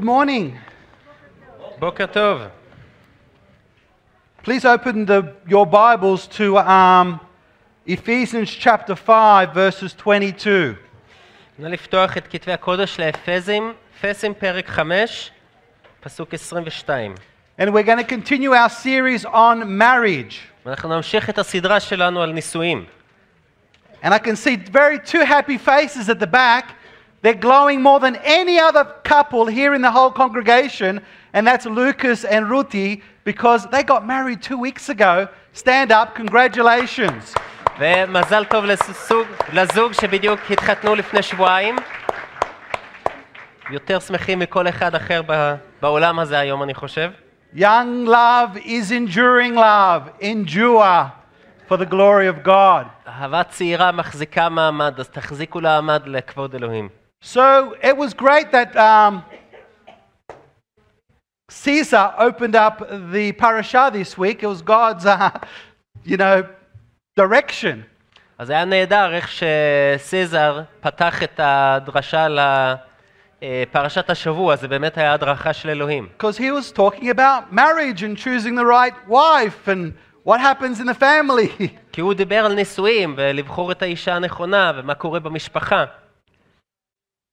Good morning. Bokatov, Please open the, your Bibles to um, Ephesians chapter 5, verses 22. And we're going to continue our series on marriage. And I can see very two happy faces at the back. They're glowing more than any other couple here in the whole congregation, and that's Lucas and Ruti because they got married two weeks ago. Stand up, congratulations. ומזל טוב לזוג, לזוג שבדיוק התחתנו לפני שבועיים. יותר שמחים מכל אחד אחר בעולם הזה היום, אני חושב. Young love is enduring love. Endure for the glory of God. אהבה צעירה מחזיקה מעמד, אז תחזיקו לה מעמד לכבוד אלוהים. So it was great that um, Caesar opened up the parasha this week. It was God's, uh, you know, direction. אז היה נהדר איך שסזר פתח את הדרשה לפרשת השבוע, זה באמת היה הדרכה של אלוהים. Because he was talking about marriage and choosing the right wife and what happens in the family. כי הוא דיבר על נישואים ולבחור את האישה הנכונה ומה קורה במשפחה.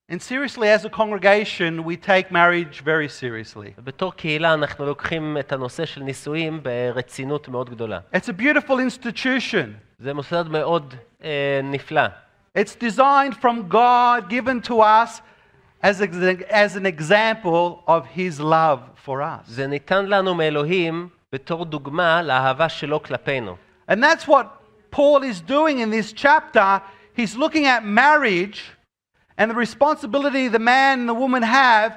And seriously, as a congregation, we take marriage very seriously. It's a beautiful institution. It's designed from God, given to us as, as an example of His love for us. And that's what Paul is doing in this chapter. He's looking at marriage and the responsibility the man and the woman have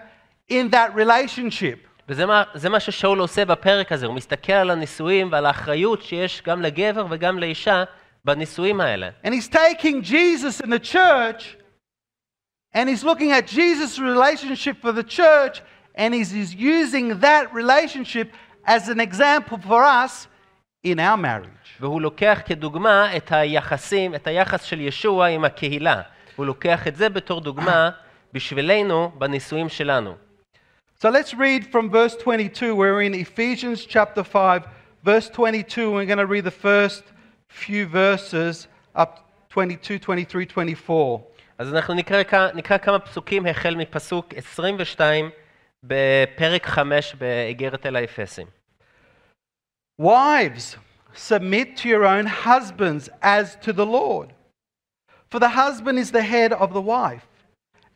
in that relationship. וזה מה, מה ששאול עושה בפרק הזה, הוא מסתכל על הנישואים ועל האחריות שיש גם לגבר וגם לאישה בנישואים האלה. And he's taking Jesus in the church, and he's looking at Jesus' relationship for the church, and he's, he's using that relationship as an example for us in our marriage. והוא לוקח כדוגמה את היחסים, את היחס של ישוע עם הקהילה. הוא לוקח את זה בתור דוגמה בשבילנו בנישואים שלנו. So let's read from verse 22. We're in Ephesians chapter 5, verse 22. We're going to read the first few verses up 22, 23, 24. אז אנחנו נקרא, נקרא כמה פסוקים החל מפסוק 22 בפרק 5 באיגרת אל האפסים. Wives, submit to your own husbands as to the Lord. For the husband is the head of the wife,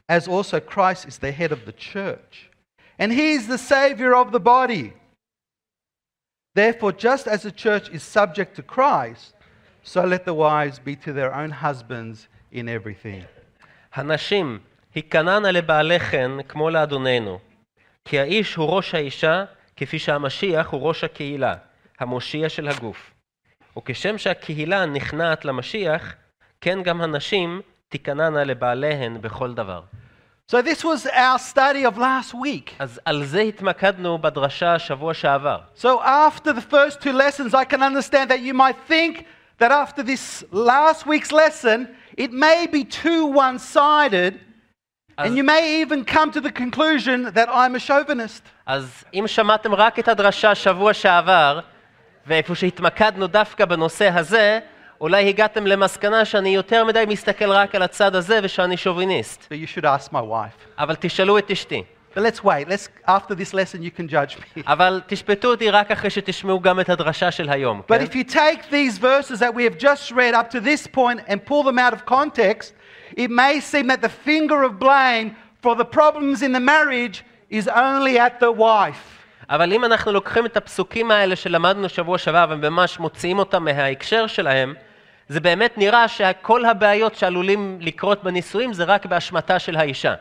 as also Christ is the head of the church. And he is the Savior of the body. Therefore, just as the church is subject to Christ, so let the wives be to their own husbands in everything. הנשים, היכנענה לבעלי חן כמו לאדוננו, כי האיש הוא ראש האישה, כפי שהמשיח הוא ראש הקהילה, המושיע של הגוף. וכשם שהקהילה נכנעת למשיח, כן גם הנשים לבעליהן בכל דבר. So this was our study of last week. אז על זה התמקדנו בדרשה שבוע שעבר. So after the first two lessons I can understand that you might think that after this last week's lesson it may be too one-sided and you may even come to the conclusion that I'm a chauvinist. אז אם שמעתם רק את הדרשה שבוע שעבר ואיפה שהתמקדנו דווקא בנושא הזה אולי הגעתם למסקנה שאני יותר מדי מסתכל רק על הצד הזה ושאני שוביניסט. But you should ask my wife. אבל תשאלו את אשתי. But let's wait, let's, after this lesson you can judge me. אבל תשפטו אותי רק אחרי שתשמעו גם את הדרשה של היום. But if you take these verses that we have just read up to this point and pull them out of context, it may seem that the finger of blame for the problems in the marriage is only at the wife. אבל אם אנחנו לוקחים את הפסוקים האלה שלמדנו שבוע שעבר וממש מוציאים אותם מההקשר שלהם, זה באמת נראה שכל הבעיות שעלולים לקרות בנישואים זה רק באשמתה של האישה.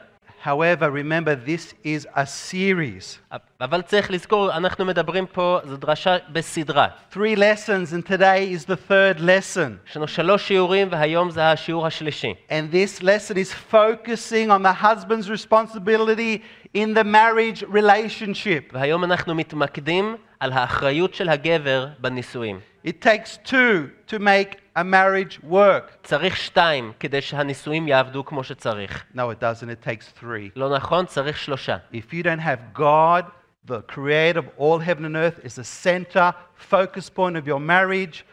However, remember this is a series. אבל צריך לזכור, אנחנו מדברים פה, זו דרשה בסדרה. Three lessons and today is the third lesson. יש לנו שלוש שיעורים והיום זה השיעור השלישי. And this lesson is focusing on the husband's responsibility in the marriage relationship. והיום אנחנו מתמקדים על האחריות של הגבר בנישואים. It takes two to make a marriage work. צריך שתיים כדי שהנישואים יעבדו כמו שצריך. No, it doesn't. It takes three. לא נכון, צריך שלושה. If you don't have God, the creator of all heaven and earth, is the center, focus point of your marriage,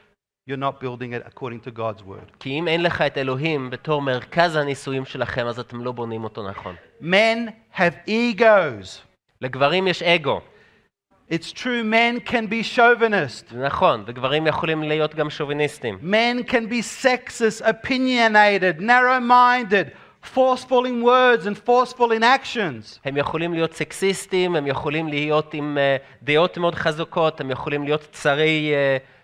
you're not building it according to God's word. כי אם אין לך את אלוהים בתור מרכז הנישואים שלכם, אז אתם לא בונים אותו נכון. Men have egos. לגברים יש אגו. It's true, men can be chauvinist. נכון, וגברים יכולים להיות גם שוביניסטים. Men can be sexist, opinionated, narrow-minded, forceful in words and forceful in actions. הם יכולים להיות סקסיסטים, הם יכולים להיות עם uh, דעות מאוד חזקות, הם יכולים להיות צרי... Uh,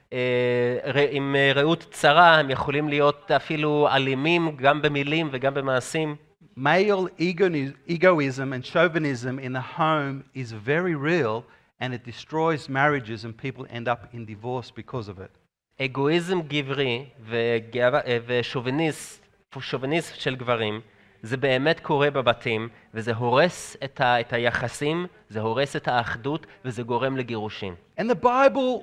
עם ראות צרה, הם יכולים להיות אפילו אלימים גם במילים וגם במעשים. Male egoism and chauvinism in the home is very real and it destroys marriages and people end up in divorce because of it. אגואיזם גברי וגאו... ושוביניסט, שוביניסט של גברים, זה באמת קורה בבתים, וזה הורס את, ה, את היחסים, זה הורס את האחדות, וזה גורם לגירושים. And the Bible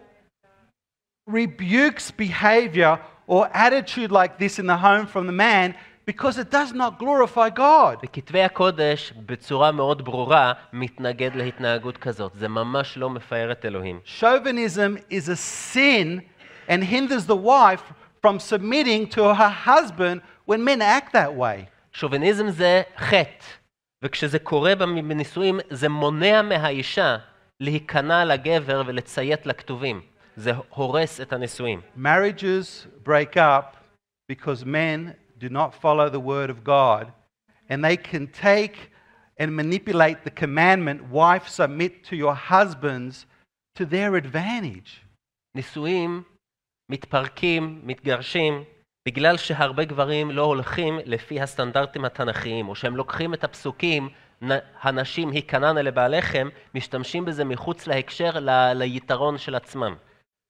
rebukes behavior or attitude like this in the home from the man because it does not glorify God. וכתבי הקודש בצורה מאוד ברורה מתנגד להתנהגות כזאת. זה ממש לא מפאר את אלוהים. Chauvinism is a sin and hinders the wife from submitting to her husband when men act that way. שוביניזם זה חטא, וכשזה קורה בנישואים זה מונע מהאישה להיכנע לגבר ולציית לכתובים. זה הורס את הנישואים. Marriages break up because men do not follow the word of God. And they can take and manipulate the commandment, wife, submit to your husbands, to their advantage. נישואים מתפרקים, מתגרשים, בגלל שהרבה גברים לא הולכים לפי הסטנדרטים התנ"כיים, או שהם לוקחים את הפסוקים, הנשים היכנענה לבעליכם, משתמשים בזה מחוץ להקשר, ל- ליתרון של עצמם.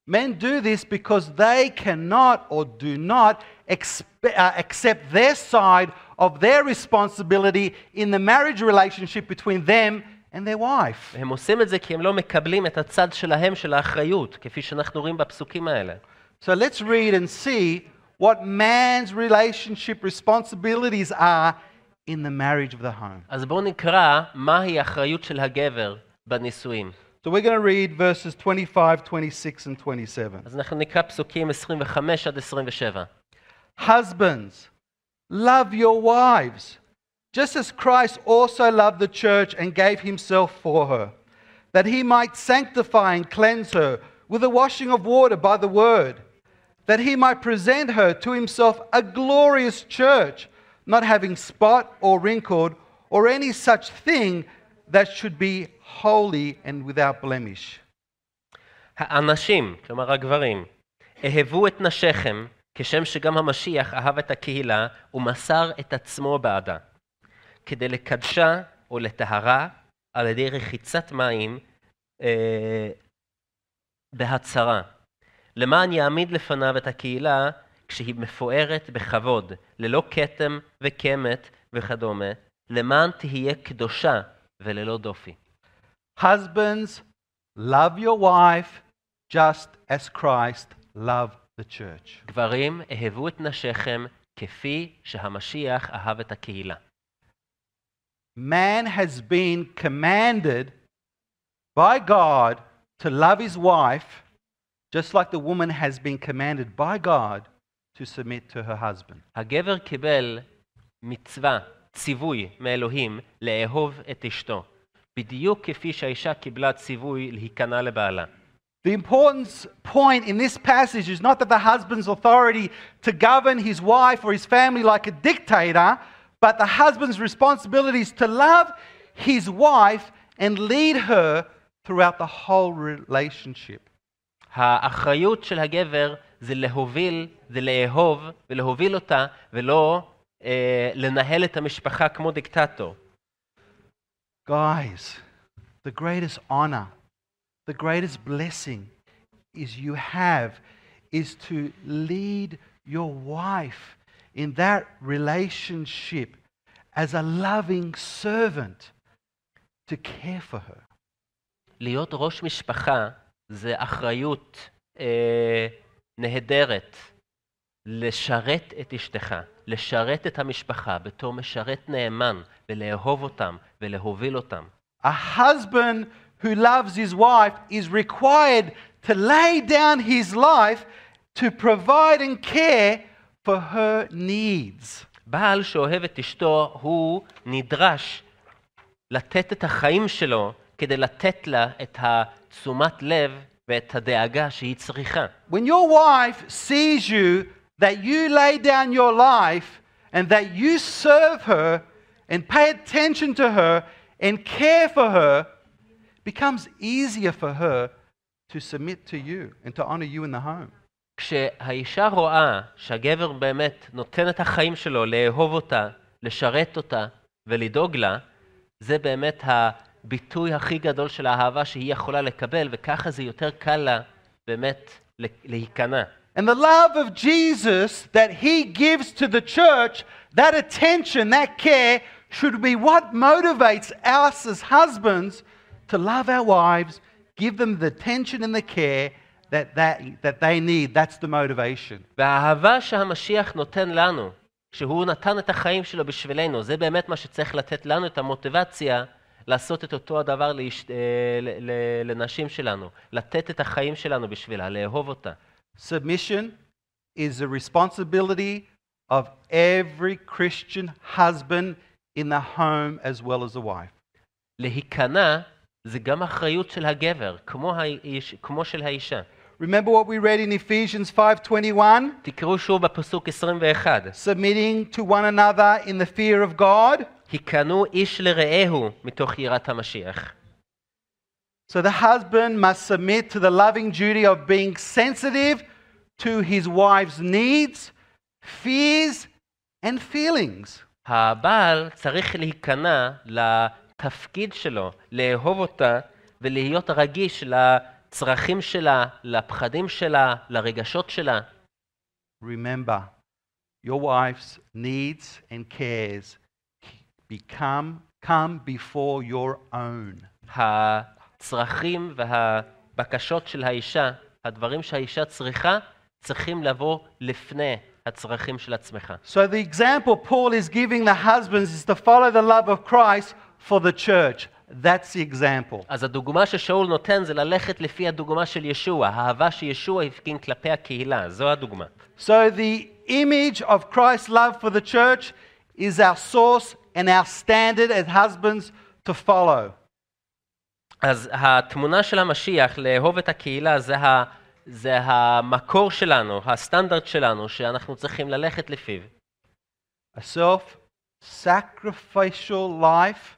Men do this because they cannot or do not expe- uh, accept their side of their responsibility in the marriage relationship between them and their wife. הם עושים את זה כי הם לא מקבלים את הצד שלהם של האחריות, כפי שאנחנו רואים בפסוקים האלה. So let's read and see what man's relationship responsibilities are in the marriage of the home. אז בואו נקרא מהי האחריות של הגבר בנישואים. So we're going to read verses 25, 26 and 27. אז אנחנו נקרא פסוקים 25 עד 27. Husbands, love your wives, just as Christ also loved the church and gave himself for her, that he might sanctify and cleanse her with the washing of water by the word, that he might present her to himself a glorious church, not having spot or wrinkled or any such thing that should be holy and without blemish. האנשים, כלומר הגברים, אהבו את נשיכם כשם שגם המשיח אהב את הקהילה ומסר את עצמו בעדה, כדי לקדשה או לטהרה על ידי רחיצת מים אה, בהצהרה, למען יעמיד לפניו את הקהילה כשהיא מפוארת בכבוד, ללא כתם וקמת וכדומה, למען תהיה קדושה וללא דופי. Husbands, love your wife just as Christ loved the church. גברים, אהבו את נשיכם כפי שהמשיח אהב את הקהילה. Man has been commanded by God to love his wife just like the woman has been commanded by God to submit to her husband. הגבר קיבל מצווה, ציווי מאלוהים לאהוב את אשתו, בדיוק כפי שהאישה קיבלה ציווי להיכנע לבעלה. The important point in this passage is not that the husband's authority to govern his wife or his family like a dictator, but the husband's responsibility is to love his wife and lead her throughout the whole relationship. זה להוביל, זה לאהוב ולהוביל אותה, ולא אה, לנהל את המשפחה כמו דיקטטור. Guys, the greatest honor the greatest blessing is you have is to lead your wife in that relationship as a loving servant to care for her. להיות ראש משפחה זה אחריות אה, נהדרת לשרת את אשתך, לשרת את המשפחה בתור משרת נאמן ולאהוב אותם ולהוביל אותם. A husband who loves his wife is required to lay down his life to provide and care for her needs. בעל שאוהב את אשתו, הוא נדרש לתת את החיים שלו כדי לתת לה את לב ואת הדאגה שהיא צריכה. When your wife sees you that you lay down your life and that you serve her and pay attention to her and care for her, becomes easier for her to submit to you and to honor you in the home. כשהאישה רואה שהגבר באמת נותן את החיים שלו לאהוב אותה, לשרת אותה ולדאוג לה, זה באמת הביטוי הכי גדול של האהבה שהיא יכולה לקבל, וככה זה יותר קל לה באמת להיכנע. And the love of Jesus that he gives to the church, that attention, that care, should be what motivates us as husbands to love our wives, give them the attention and the care that, that, that they need. That's the motivation. והאהבה שהמשיח נותן לנו, שהוא נתן את החיים שלו בשבילנו, זה באמת מה שצריך לתת לנו את המוטיבציה לעשות את אותו הדבר ליש, לנשים שלנו, לתת את החיים שלנו בשבילה, לאהוב אותה. Submission is a responsibility of every Christian husband in the home as well as the wife. להיכנע זה גם אחריות של הגבר, כמו, כמו של האישה. Remember what we read in Ephesians 5:21? תקראו שוב בפסוק 21. Submitting to one another in the fear of God. היכנו איש לרעהו מתוך יראת המשיח. So the husband must submit to the loving duty of being sensitive to his wife's needs, fears and feelings. הבעל צריך להיכנע התפקיד שלו לאהוב אותה ולהיות רגיש לצרכים שלה, לפחדים שלה, לרגשות שלה. Remember, your wife's needs and cares become, come before your own. הצרכים והבקשות של האישה, הדברים שהאישה צריכה, צריכים לבוא לפני הצרכים של עצמך. So the example Paul is giving the husbands is to follow the love of Christ for the church. That's the example. אז הדוגמה ששאול נותן זה ללכת לפי הדוגמה של ישוע, האהבה שישוע הפגין כלפי הקהילה, זו הדוגמה. So the image of Christ's love for the church is our source and our standard as husbands to follow. אז התמונה של המשיח, לאהוב את הקהילה, זה, ה, זה המקור שלנו, הסטנדרט שלנו, שאנחנו צריכים ללכת לפיו. A self-sacrificial life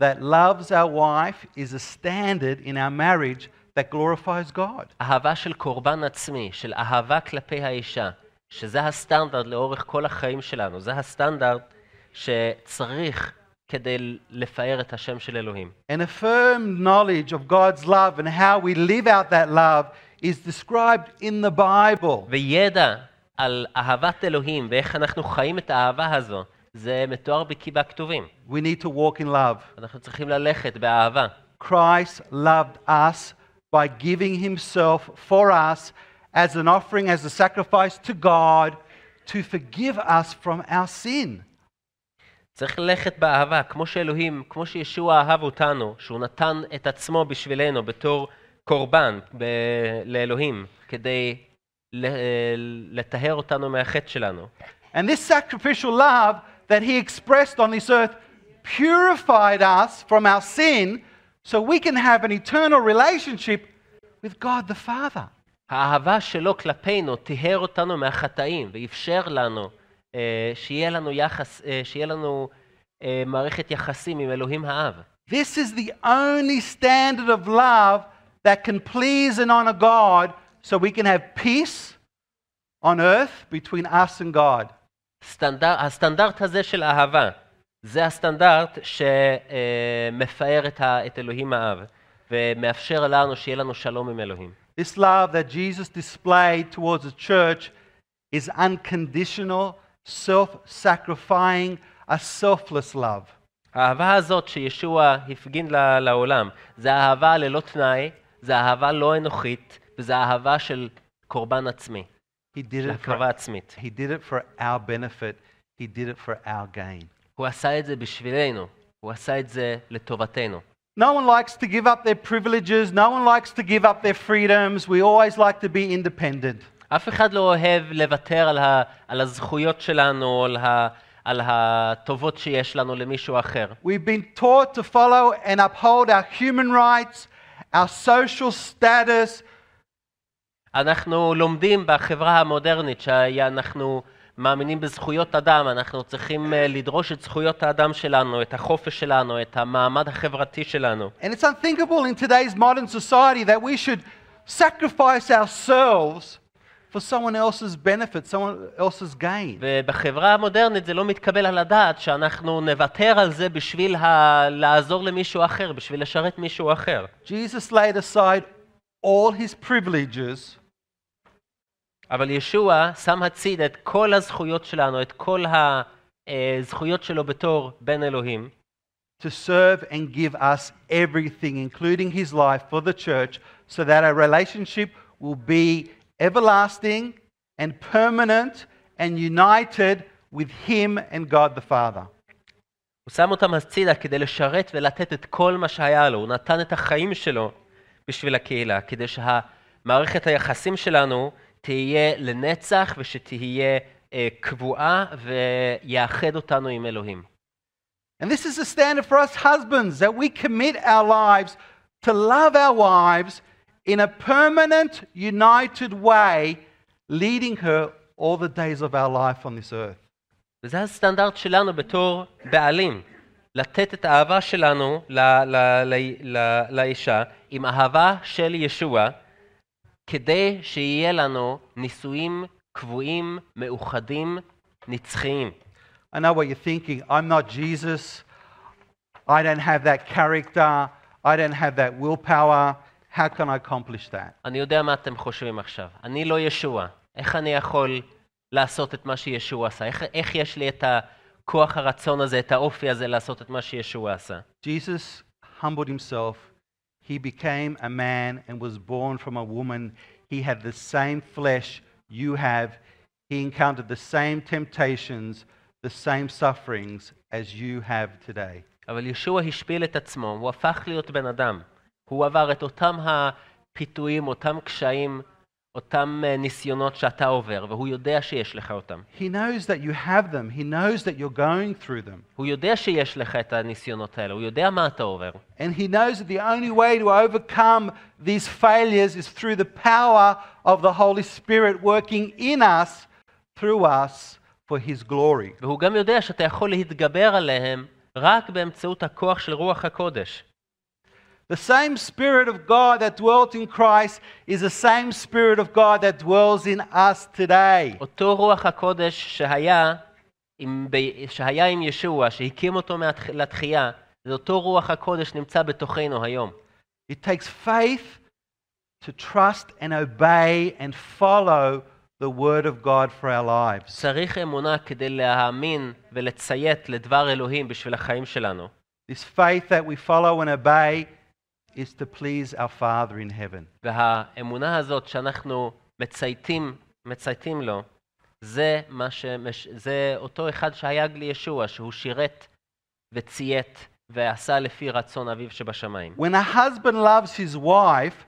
that loves our wife is a standard in our marriage that glorifies God. אהבה של קורבן עצמי, של אהבה כלפי האישה, שזה הסטנדרט לאורך כל החיים שלנו, זה הסטנדרט שצריך כדי לפאר את השם של אלוהים. And a firm knowledge of God's love and how we live out that love is described in the Bible. וידע על אהבת אלוהים ואיך אנחנו חיים את האהבה הזו. זה מתואר כי בכתובים. We need to walk in love. אנחנו צריכים ללכת באהבה. Christ loved us by giving himself for us as an offering, as a sacrifice to God to forgive us from our sin. צריך ללכת באהבה, כמו שאלוהים, כמו שישוע אהב אותנו, שהוא נתן את עצמו בשבילנו בתור קורבן ב- לאלוהים, כדי לטהר אותנו מהחטא שלנו. And this sacrificial love that he expressed on this earth purified us from our sin so we can have an eternal relationship with God the Father. האהבה שלו כלפינו טיהר אותנו מהחטאים ואפשר לנו אה, שיהיה לנו יחס, אה, שיהיה לנו אה, מערכת יחסים עם אלוהים האב. This is the only standard of love that can please and honor God so we can have peace on earth between us and God. סטנדר, הסטנדרט הזה של אהבה, זה הסטנדרט שמפאר את, ה, את אלוהים האב ומאפשר לנו שיהיה לנו שלום עם אלוהים. This love that Jesus displayed towards the church is unconditional, self a selfless love. האהבה הזאת שישוע הפגין לעולם, זה אהבה ללא תנאי, זה אהבה לא אנוכית, וזה אהבה של קורבן עצמי. He did it עצמית. He did it for our benefit. He did it for our gain. הוא עשה את זה בשבילנו, הוא עשה את זה לטובתנו. No one likes to give up their privileges. No one likes to give up their freedoms. We always like to be independent. אף אחד לא אוהב לוותר על, ה, על הזכויות שלנו, על, ה, על הטובות שיש לנו למישהו אחר. We've been taught to follow and uphold our human rights, our social status, אנחנו לומדים בחברה המודרנית שאנחנו מאמינים בזכויות אדם, אנחנו צריכים אה, לדרוש את זכויות האדם שלנו, את החופש שלנו, את המעמד החברתי שלנו. And it's unthinkable in today's modern society that we should sacrifice ourselves for someone else's benefit, someone else's gain. ובחברה המודרנית זה לא מתקבל על הדעת שאנחנו נוותר על זה בשביל ה... לעזור למישהו אחר, בשביל לשרת מישהו אחר. Jesus laid aside all his privileges אבל ישוע שם הציד את כל הזכויות שלנו, את כל הזכויות שלו בתור בן אלוהים. to serve and give us everything, including his life for the church, so that our relationship will be everlasting and permanent and united with him and God the Father. הוא שם אותם הצידה כדי לשרת ולתת את כל מה שהיה לו. הוא נתן את החיים שלו בשביל הקהילה, כדי שהמערכת היחסים שלנו תהיה לנצח ושתהיה אה, קבועה ויאחד אותנו עם אלוהים. And this is a standard for us husbands, that we commit our lives to love our wives in a permanent, united way, leading her all the days of our life on this earth. וזה הסטנדרט שלנו בתור בעלים, לתת את האהבה שלנו ל, ל, ל, ל, לאישה עם אהבה של ישוע, כדי שיהיה לנו נישואים קבועים, מאוחדים, נצחיים. I know what you're thinking, I'm not Jesus, I don't have that character, I don't have that willpower, how can I accomplish that? אני יודע מה אתם חושבים עכשיו, אני לא ישוע, איך אני יכול לעשות את מה שישוע עשה? איך, איך יש לי את הכוח הרצון הזה, את האופי הזה לעשות את מה שישוע עשה? Jesus humbled himself He became a man and was born from a woman. He had the same flesh you have. He encountered the same temptations, the same sufferings as you have today. אבל ישוע השפיל את עצמו, הוא הפך להיות בן אדם. הוא עבר את אותם הפיתויים, אותם קשיים אותם ניסיונות שאתה עובר, והוא יודע שיש לך אותם. He knows that you have them. He knows that you're going through them. הוא יודע שיש לך את הניסיונות האלה, הוא יודע מה אתה עובר. And he knows that the only way to overcome these failures is through the power of the Holy Spirit working in us, through us, for his glory. והוא גם יודע שאתה יכול להתגבר עליהם רק באמצעות הכוח של רוח הקודש. The same Spirit of God that dwelt in Christ is the same Spirit of God that dwells in us today. אותו רוח הקודש שהיה עם, שהיה עם ישוע, שהקים אותו לתחייה, זה אותו רוח הקודש נמצא בתוכנו היום. It takes faith to trust and obey and follow the word of God for our lives. צריך אמונה כדי להאמין ולציית לדבר אלוהים בשביל החיים שלנו. This faith that we follow and obey is to please our Father in heaven. והאמונה הזאת שאנחנו מצייתים, מצייתים לו, זה, מה שמש, זה אותו אחד שייג לישוע, שהוא שירת וציית ועשה לפי רצון אביו שבשמיים. When a husband loves his wife,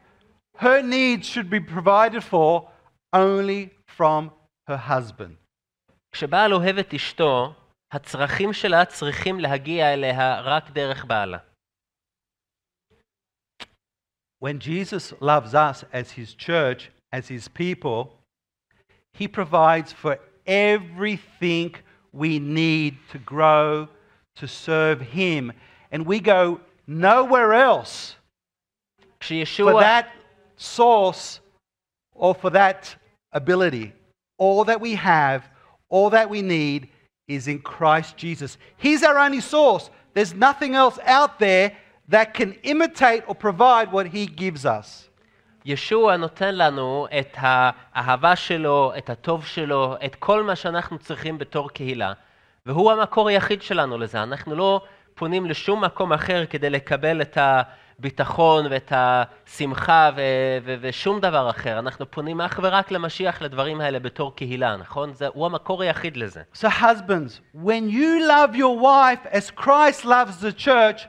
her needs should be provided for only from her husband. כשבעל אוהב את אשתו, הצרכים שלה צריכים להגיע אליה רק דרך בעלה when Jesus loves us as his church, as his people, he provides for everything we need to grow, to serve him. And we go nowhere else for that source or for that ability. All that we have, all that we need is in Christ Jesus. He's our only source. There's nothing else out there that can imitate or provide what he gives us. ישוע נותן לנו את האהבה שלו, את הטוב שלו, את כל מה שאנחנו צריכים בתור קהילה. והוא המקור היחיד שלנו לזה. אנחנו לא פונים לשום מקום אחר כדי לקבל את הביטחון ואת השמחה ו- ו- ושום דבר אחר. אנחנו פונים אך ורק למשיח לדברים האלה בתור קהילה, נכון? זה, הוא המקור היחיד לזה. So husbands, when you love your wife as Christ loves the church,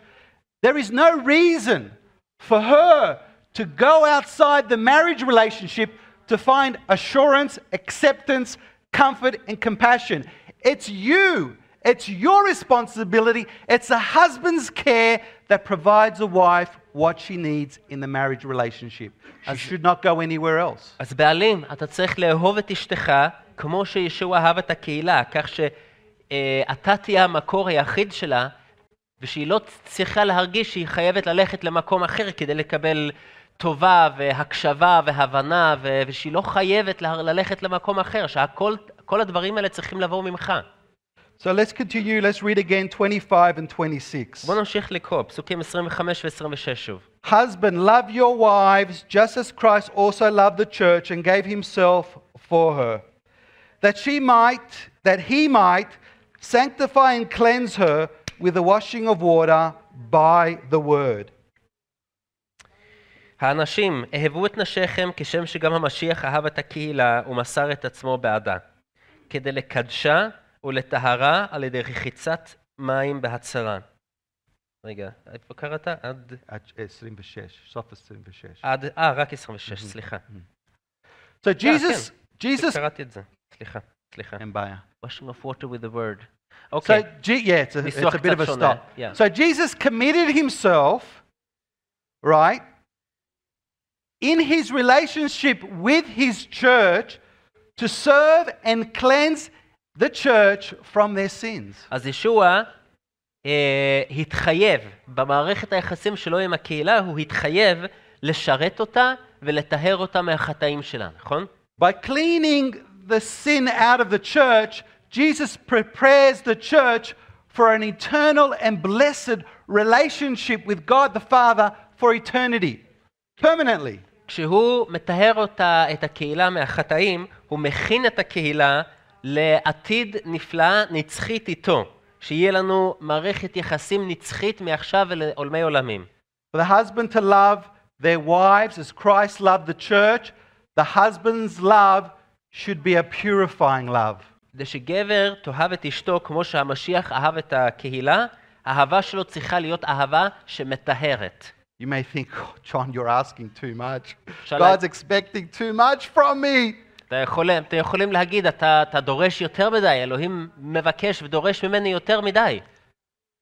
there is no reason for her to go outside the marriage relationship to find assurance, acceptance, comfort, and compassion. It's you. It's your responsibility. It's a husband's care that provides a wife what she needs in the marriage relationship. She should not go anywhere else. אז בעלים, אתה צריך לאהוב את אשתך כמו שישוע אהב את הקהילה, כך שאתה תהיה המקור היחיד שלה. ושהיא לא צריכה להרגיש שהיא חייבת ללכת למקום אחר כדי לקבל טובה והקשבה והבנה, ו- ושהיא לא חייבת ל- ללכת למקום אחר, שכל הדברים האלה צריכים לבוא ממך. So let's continue, let's read again 25 and 26. Husband, love your wives just as Christ also loved the church and gave himself for her, that she might, that he might sanctify and cleanse her with the washing of water by the word. האנשים אהבו את נשיכם כשם שגם המשיח אהב את הקהילה ומסר את עצמו בעדה, כדי לקדשה ולטהרה על ידי רחיצת מים בהצהרה. רגע, איפה קראת? עד... עד 26, סוף 26. עד, אה, רק 26, סליחה. So Jesus, Jesus... קראתי את זה, סליחה, סליחה. אין בעיה. washing of water with the word. Okay. So, yeah, it's a, it's a bit of a stop. Yeah. So Jesus committed himself, right, in his relationship with his church to serve and cleanse the church from their sins. As Yeshua, אה, התחייב, במערכת היחסים שלו עם הקהילה, הוא התחייב לשרת אותה ולטהר אותה מהחטאים שלה, נכון? By cleaning the sin out of the church, Jesus prepares the church for an eternal and blessed relationship with God the Father for eternity, permanently. כשהוא מטהר אותה, את הקהילה מהחטאים, הוא מכין את הקהילה לעתיד נפלאה, נצחית איתו, שיהיה לנו מערכת יחסים נצחית מעכשיו ולעולמי עולמים. For the husband to love their wives as Christ loved the church, the husband's love should be a purifying love. שגבר תאהב את אשתו כמו שהמשיח אהב את הקהילה, שלו צריכה להיות אהבה שמטהרת. You may think, oh, John, you're asking too much. God's expecting too much from me. אתם יכולים להגיד, אתה דורש יותר מדי, אלוהים מבקש ודורש ממני יותר מדי.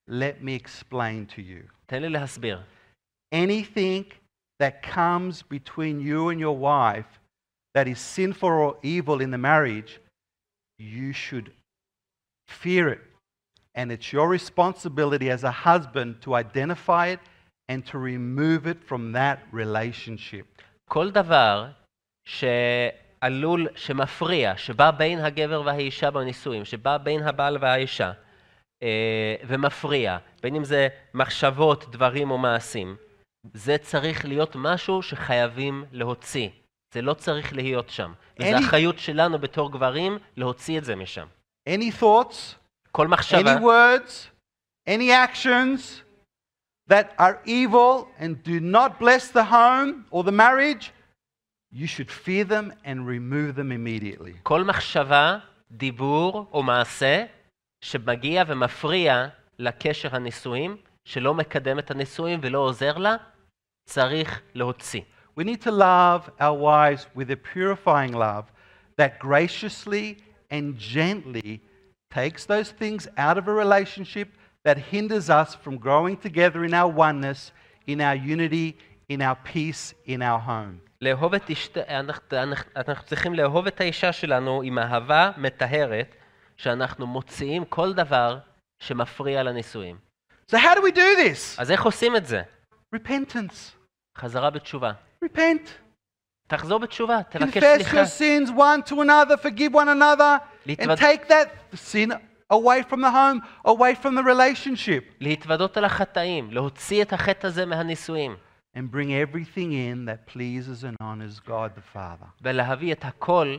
Let me explain to you. תן לי להסביר. Anything that comes between you and your wife that is sinful or evil in the marriage you should fear it. And it's your responsibility as a husband to identify it and to remove it from that relationship. כל דבר שעלול, שמפריע, שבא בין הגבר והאישה בנישואים, שבא בין הבעל והאישה אה, ומפריע, בין אם זה מחשבות, דברים או מעשים, זה צריך להיות משהו שחייבים להוציא. זה לא צריך להיות שם. וזו אחריות שלנו בתור גברים להוציא את זה משם. Any thoughts, כל מחשבה, any words, any actions that are evil and do not bless the home or the marriage, you should fear them and remove them immediately. כל מחשבה, דיבור או מעשה שמגיע ומפריע לקשר הנישואים, שלא מקדם את הנישואים ולא עוזר לה, צריך להוציא. We need to love our wives with a purifying love that graciously and gently takes those things out of a relationship that hinders us from growing together in our oneness, in our unity, in our peace, in our home. לאהוב את אשת... אנחנו צריכים לאהוב את האישה שלנו עם אהבה מטהרת, שאנחנו מוציאים כל דבר שמפריע לנישואים. So how do we do this? אז איך עושים את זה? Repentance. חזרה בתשובה. Repent. תחזור בתשובה, תבקש Confess your sins one to another, forgive one another, and take that sin away from the home, away from the relationship, להתוודות על החטאים, להוציא את החטא הזה מהנישואים, and bring everything in that pleases and honors God the Father. ולהביא את הכל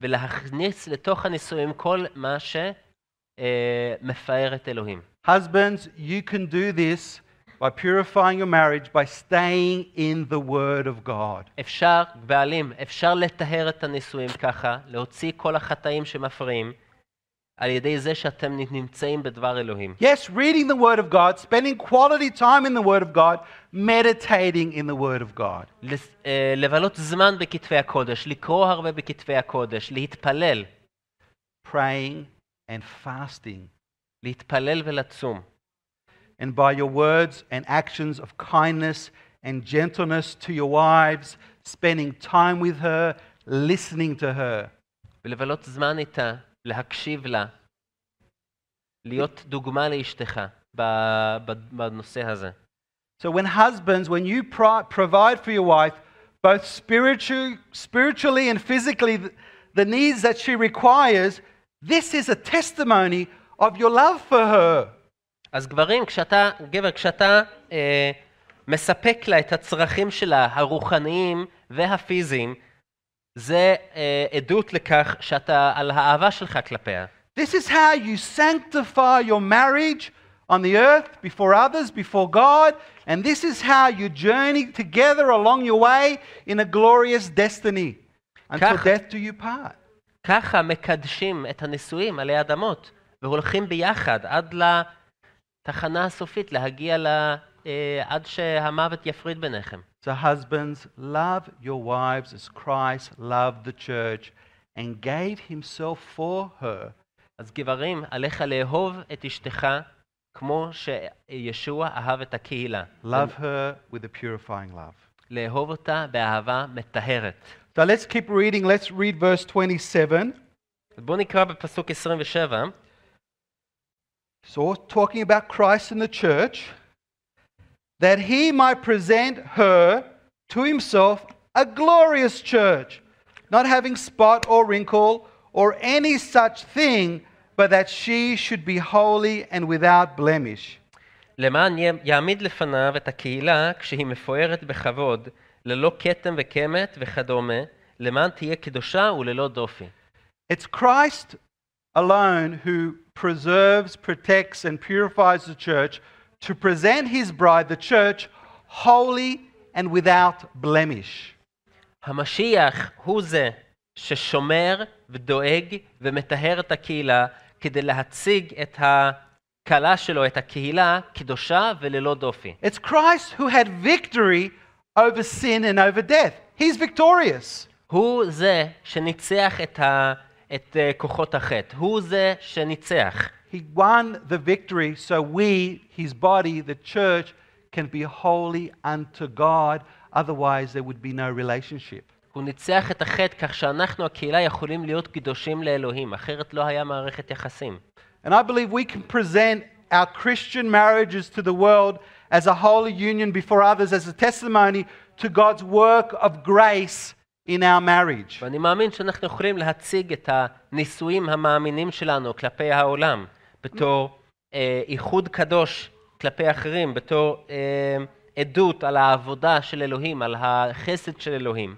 ולהכניס לתוך הנישואים כל מה שמפאר את אלוהים. Husbands, you can do this by purifying your marriage by staying in the word of God. אפשר, בעלים, אפשר לטהר את הנישואים ככה, להוציא כל החטאים שמפריעים. על ידי זה שאתם נמצאים בדבר אלוהים. Yes, reading the word of God, spending quality time in the word of God, meditating in the word of God. לבלות זמן בכתבי הקודש, לקרוא הרבה בכתבי הקודש, להתפלל. Praying and fasting. להתפלל ולצום and by your words and actions of kindness and gentleness to your wives, spending time with her, listening to her. ולבלות זמן איתה, להקשיב לה, להיות דוגמה לאשתך בנושא הזה. So when husbands, when you provide for your wife, both spiritually and physically, the needs that she requires, this is a testimony of your love for her. אז גברים, כשאתה, גבר, כשאתה אה, מספק לה את הצרכים שלה, הרוחניים והפיזיים, זה אה, עדות לכך שאתה, על האהבה שלך כלפיה. This is how you sanctify your marriage on the earth before others, before God, and this is how you journey together along your way in a glorious destiny until כך, death do you part. ככה מקדשים את הנישואים עלי אדמות, והולכים ביחד עד ל... לה... התחנה הסופית, להגיע ל... עד שהמוות יפריד ביניכם. So husbands, love your wives as Christ loved the church and gave himself for her. אז גברים, עליך לאהוב את אשתך כמו שישוע אהב את הקהילה. Love her with a purifying love. לאהוב אותה באהבה מטהרת. So let's keep reading, let's read verse 27. בואו נקרא בפסוק 27. So, talking about Christ and the church, that he might present her to himself a glorious church, not having spot or wrinkle or any such thing, but that she should be holy and without blemish. למען יעמיד לפניו את הקהילה כשהיא מפוארת בכבוד, ללא כתם וקמת וכדומה, למען תהיה קדושה וללא דופי. It's Christ alone who preserves, protects, and purifies the church to present his bride, the church, holy and without blemish. המשיח הוא זה ששומר ודואג ומטהר את הקהילה כדי להציג את הכלה שלו, את הקהילה, קדושה וללא דופי. It's Christ who had victory over sin and over death. He's victorious. הוא זה שניצח את ה... את כוחות החטא. הוא זה שניצח. He won the victory so we, his body, the church, can be holy unto God, otherwise there would be no relationship. הוא ניצח את החטא כך שאנחנו, הקהילה, יכולים להיות קדושים לאלוהים, אחרת לא היה מערכת יחסים. And I believe we can present our Christian marriages to the world as a holy union before others, as a testimony to God's work of grace in our marriage. ואני מאמין שאנחנו יכולים להציג את הנישואים המאמינים שלנו כלפי העולם בתור אה, איחוד קדוש כלפי אחרים, בתור אה, עדות על העבודה של אלוהים, על החסד של אלוהים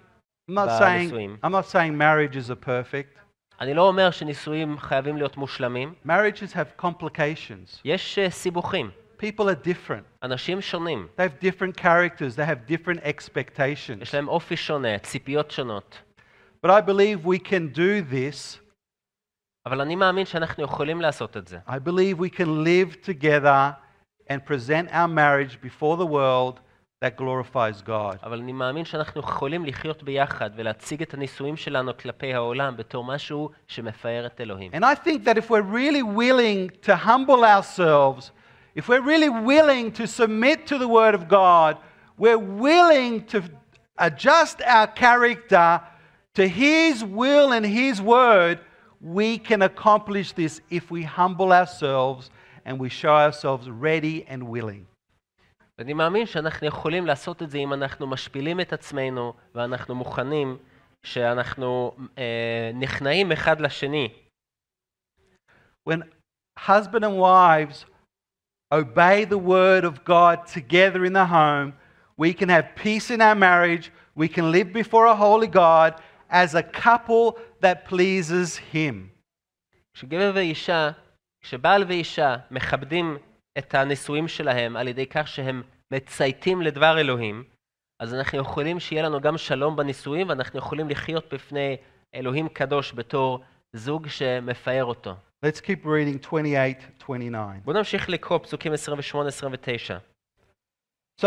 בנישואים. I'm not saying marriage is a perfect. אני לא אומר שנישואים חייבים להיות מושלמים. Marriages have complications. יש אה, סיבוכים. People are different. אנשים שונים. They have different characters, they have different expectations. יש להם אופי שונה, ציפיות שונות. But I believe we can do this. אבל אני מאמין שאנחנו יכולים לעשות את זה. I believe we can live together and present our marriage before the world that glorifies God. אבל אני מאמין שאנחנו יכולים לחיות ביחד ולהציג את הנישואים שלנו כלפי העולם בתור משהו שמפאר את אלוהים. And I think that if we're really willing to humble ourselves if we're really willing to submit to the Word of God, we're willing to adjust our character to His will and His Word, we can accomplish this if we humble ourselves and we show ourselves ready and willing. ואני מאמין שאנחנו יכולים לעשות את זה אם אנחנו משפילים את עצמנו ואנחנו מוכנים שאנחנו אה, נכנעים אחד לשני. When husband and wives obey the word of God together in the home, we can have peace in our marriage, we can live before a holy God as a couple that pleases Him. כשגבר ואישה, כשבעל ואישה מכבדים את הנישואים שלהם על ידי כך שהם מצייתים לדבר אלוהים, אז אנחנו יכולים שיהיה לנו גם שלום בנישואים, ואנחנו יכולים לחיות בפני אלוהים קדוש בתור זוג שמפאר אותו. Let's keep reading 28, 29. So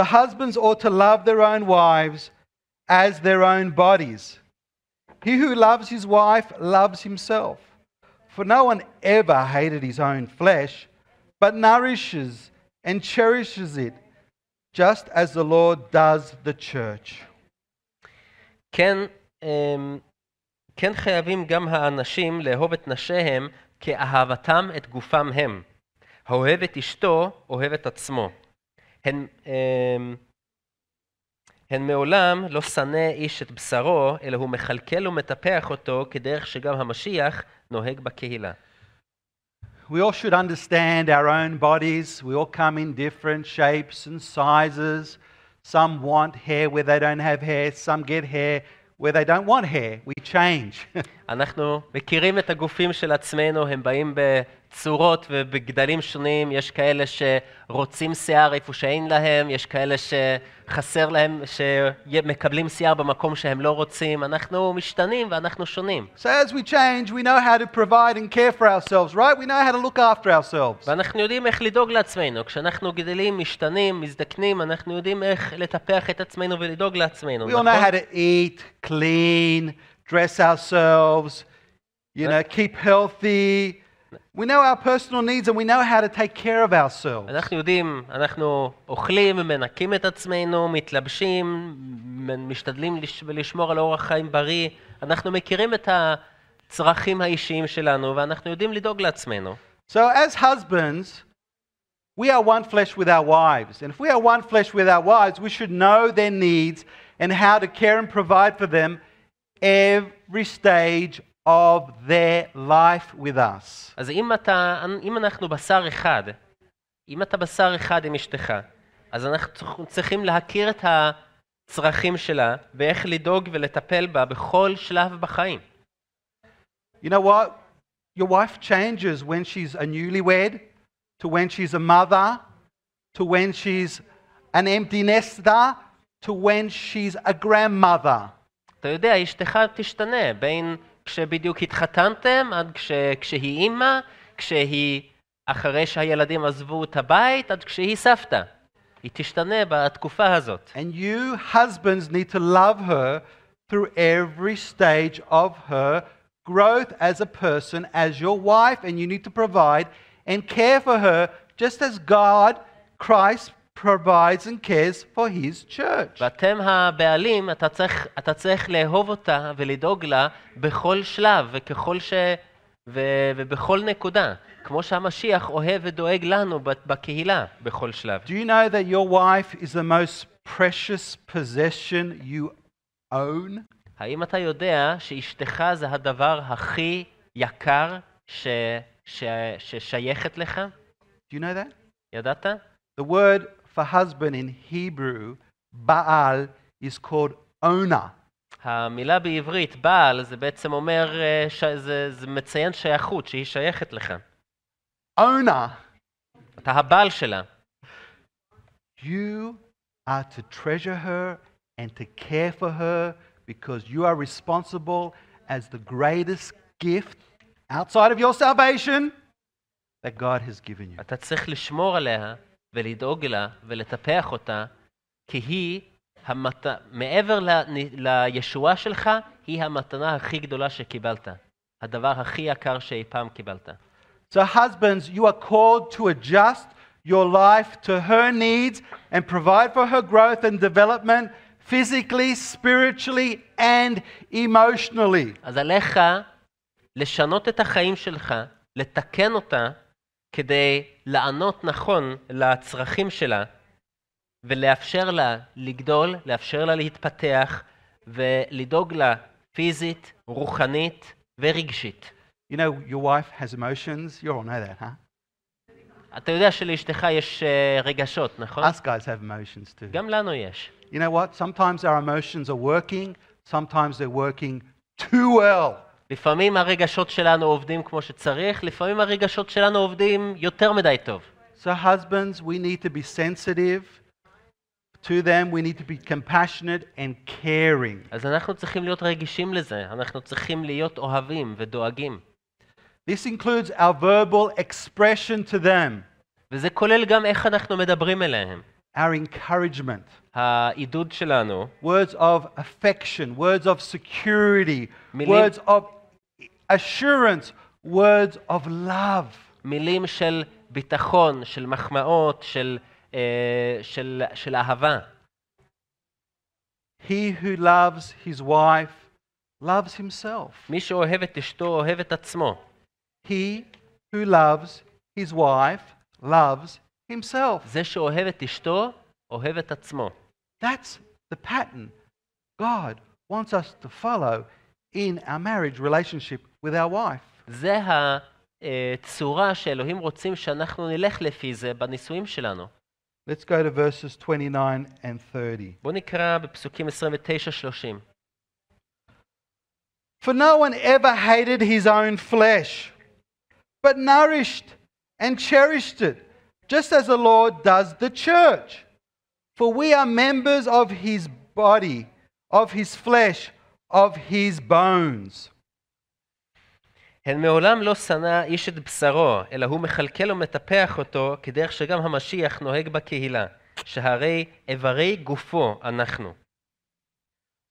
husbands ought to love their own wives as their own bodies. He who loves his wife loves himself. For no one ever hated his own flesh, but nourishes and cherishes it, just as the Lord does the church. כן, כן חייבים גם האנשים לאהוב את נשיהם כאהבתם את גופם הם. האוהב את אשתו, אוהב את עצמו. הן, הן, הן מעולם לא שנא איש את בשרו, אלא הוא מכלכל ומטפח אותו כדרך שגם המשיח נוהג בקהילה. We all should understand our own bodies. We all come in different shapes and sizes. Some want hair where they don't have hair. Some get hair where they don't want hair, we change. אנחנו מכירים את הגופים של עצמנו, הם באים ב... צורות ובגדלים שונים, יש כאלה שרוצים שיער איפה שאין להם, יש כאלה שחסר להם, שמקבלים שיער במקום שהם לא רוצים, אנחנו משתנים ואנחנו שונים. ואנחנו יודעים איך לדאוג לעצמנו. כשאנחנו גדלים, משתנים, מזדקנים, אנחנו יודעים איך לטפח את עצמנו ולדאוג לעצמנו, We all know נכון? how to eat, clean, dress ourselves, you know, keep healthy. We know our personal needs and we know how to take care of ourselves. אנחנו יודעים, אנחנו אוכלים, את עצמנו, מתלבשים, משתדלים על אורח חיים בריא. אנחנו מכירים את הצרכים האישיים שלנו ואנחנו יודעים לדאוג לעצמנו. So as husbands, we are one flesh with our wives. And if we are one flesh with our wives, we should know their needs and how to care and provide for them every stage of their life with us. אז אם, אתה, אם אנחנו בשר אחד, אם אתה בשר אחד עם אשתך, אז אנחנו צריכים להכיר את הצרכים שלה ואיך לדאוג ולטפל בה בכל שלב בחיים. You know what? Your wife changes when she's a newlywed, to when she's a mother, to when she's an empty nester, to when she's a grandmother. אתה יודע, אשתך תשתנה בין כשבדיוק התחתנתם, עד כש, כשהיא אימא, כשהיא אחרי שהילדים עזבו את הבית, עד כשהיא סבתא. היא תשתנה בתקופה הזאת. And you husbands need to love her through every stage of her growth as a person, as your wife, and you need to provide and care for her just as God, Christ, provides and cares for his church. ואתם הבעלים, אתה צריך, אתה צריך לאהוב אותה ולדאוג לה בכל שלב וככל ש... ו, ובכל נקודה, כמו שהמשיח אוהב ודואג לנו בקהילה בכל שלב. Do you know that your wife is the most precious possession you own? האם אתה יודע שאשתך זה הדבר הכי יקר ש, ש, ששייכת לך? Do you know that? ידעת? The word for husband in Hebrew, Baal, is called owner. המילה בעברית, בעל, זה בעצם אומר, זה, זה מציין שייכות, שהיא שייכת לך. owner. אתה הבעל שלה. You are to treasure her and to care for her because you are responsible as the greatest gift outside of your salvation that God has given you. אתה צריך לשמור עליה ולדאוג לה ולטפח אותה, כי היא, המת... מעבר ל... לישועה שלך, היא המתנה הכי גדולה שקיבלת, הדבר הכי יקר שאי פעם קיבלת. So husbands, you are called to adjust your life to her needs and provide for her growth and development physically, spiritually and emotionally. אז עליך לשנות את החיים שלך, לתקן אותה כדי לענות נכון לצרכים שלה ולאפשר לה לגדול, לאפשר לה להתפתח ולדאוג לה פיזית, רוחנית ורגשית. You know, your wife has emotions, you all know that, huh? אתה יודע שלאשתך יש רגשות, נכון? Us guys have emotions too. גם לנו יש. You know what? Sometimes our emotions are working, sometimes they're working too well. לפעמים הרגשות שלנו עובדים כמו שצריך, לפעמים הרגשות שלנו עובדים יותר מדי טוב. So husbands, we need to be sensitive to them, we need to be compassionate and caring. אז אנחנו צריכים להיות רגישים לזה, אנחנו צריכים להיות אוהבים ודואגים. This includes our verbal expression to them. וזה כולל גם איך אנחנו מדברים אליהם. Our encouragement. העידוד שלנו. words of affection, words of security, מילים, words of assurance, words of love. מילים של ביטחון, של מחמאות, של, אה, של, של אהבה. He who loves his wife loves himself. מי שאוהב את אשתו אוהב את עצמו. He who loves his wife loves himself. זה שאוהב את אשתו אוהב את עצמו. That's the pattern God wants us to follow in our marriage relationship with our wife. זה הצורה שאלוהים רוצים שאנחנו נלך לפי זה בנישואים שלנו. Let's go to verses 29 and 30. בוא נקרא בפסוקים 29-30. For no one ever hated his own flesh, but nourished and cherished it, just as the Lord does the church. For we are members of his body, of his flesh, of his bones. הן מעולם לא שנא איש את בשרו, אלא הוא מכלכל ומטפח אותו, כדרך שגם המשיח נוהג בקהילה, שהרי איברי גופו אנחנו.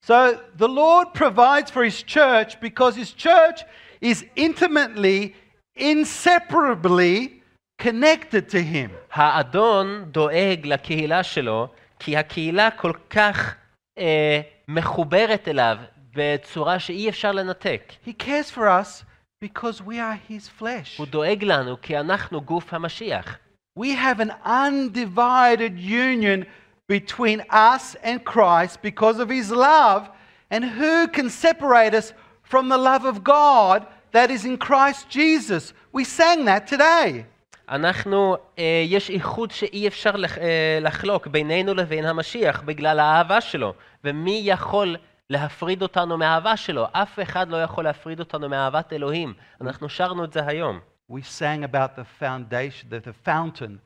So the Lord provides for his church because his church is intimately, inseparably connected to him. האדון דואג לקהילה שלו, כי הקהילה כל כך אה, מחוברת אליו בצורה שאי אפשר לנתק. He cares for us Because we are his flesh. We have an undivided union between us and Christ because of his love, and who can separate us from the love of God that is in Christ Jesus? We sang that today. אנחנו, אה, יש איחוד שאי אפשר לח, אה, לחלוק בינינו לבין המשיח בגלל האהבה שלו, ומי יכול להפריד אותנו מהאהבה שלו. אף אחד לא יכול להפריד אותנו מאהבת אלוהים. אנחנו שרנו את זה היום. We sang about the foundation, the, fountain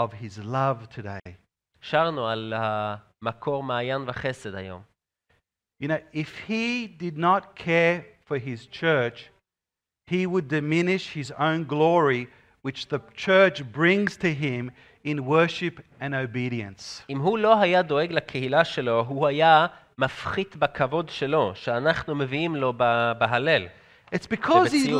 of his love today. שרנו על המקור מעיין וחסד היום. You know, if he did not care for his church, he would diminish his own glory which the church brings to him in worship and obedience. אם הוא לא היה דואג לקהילה שלו, הוא היה מפחית בכבוד שלו, שאנחנו מביאים לו בהלל, It's because, he,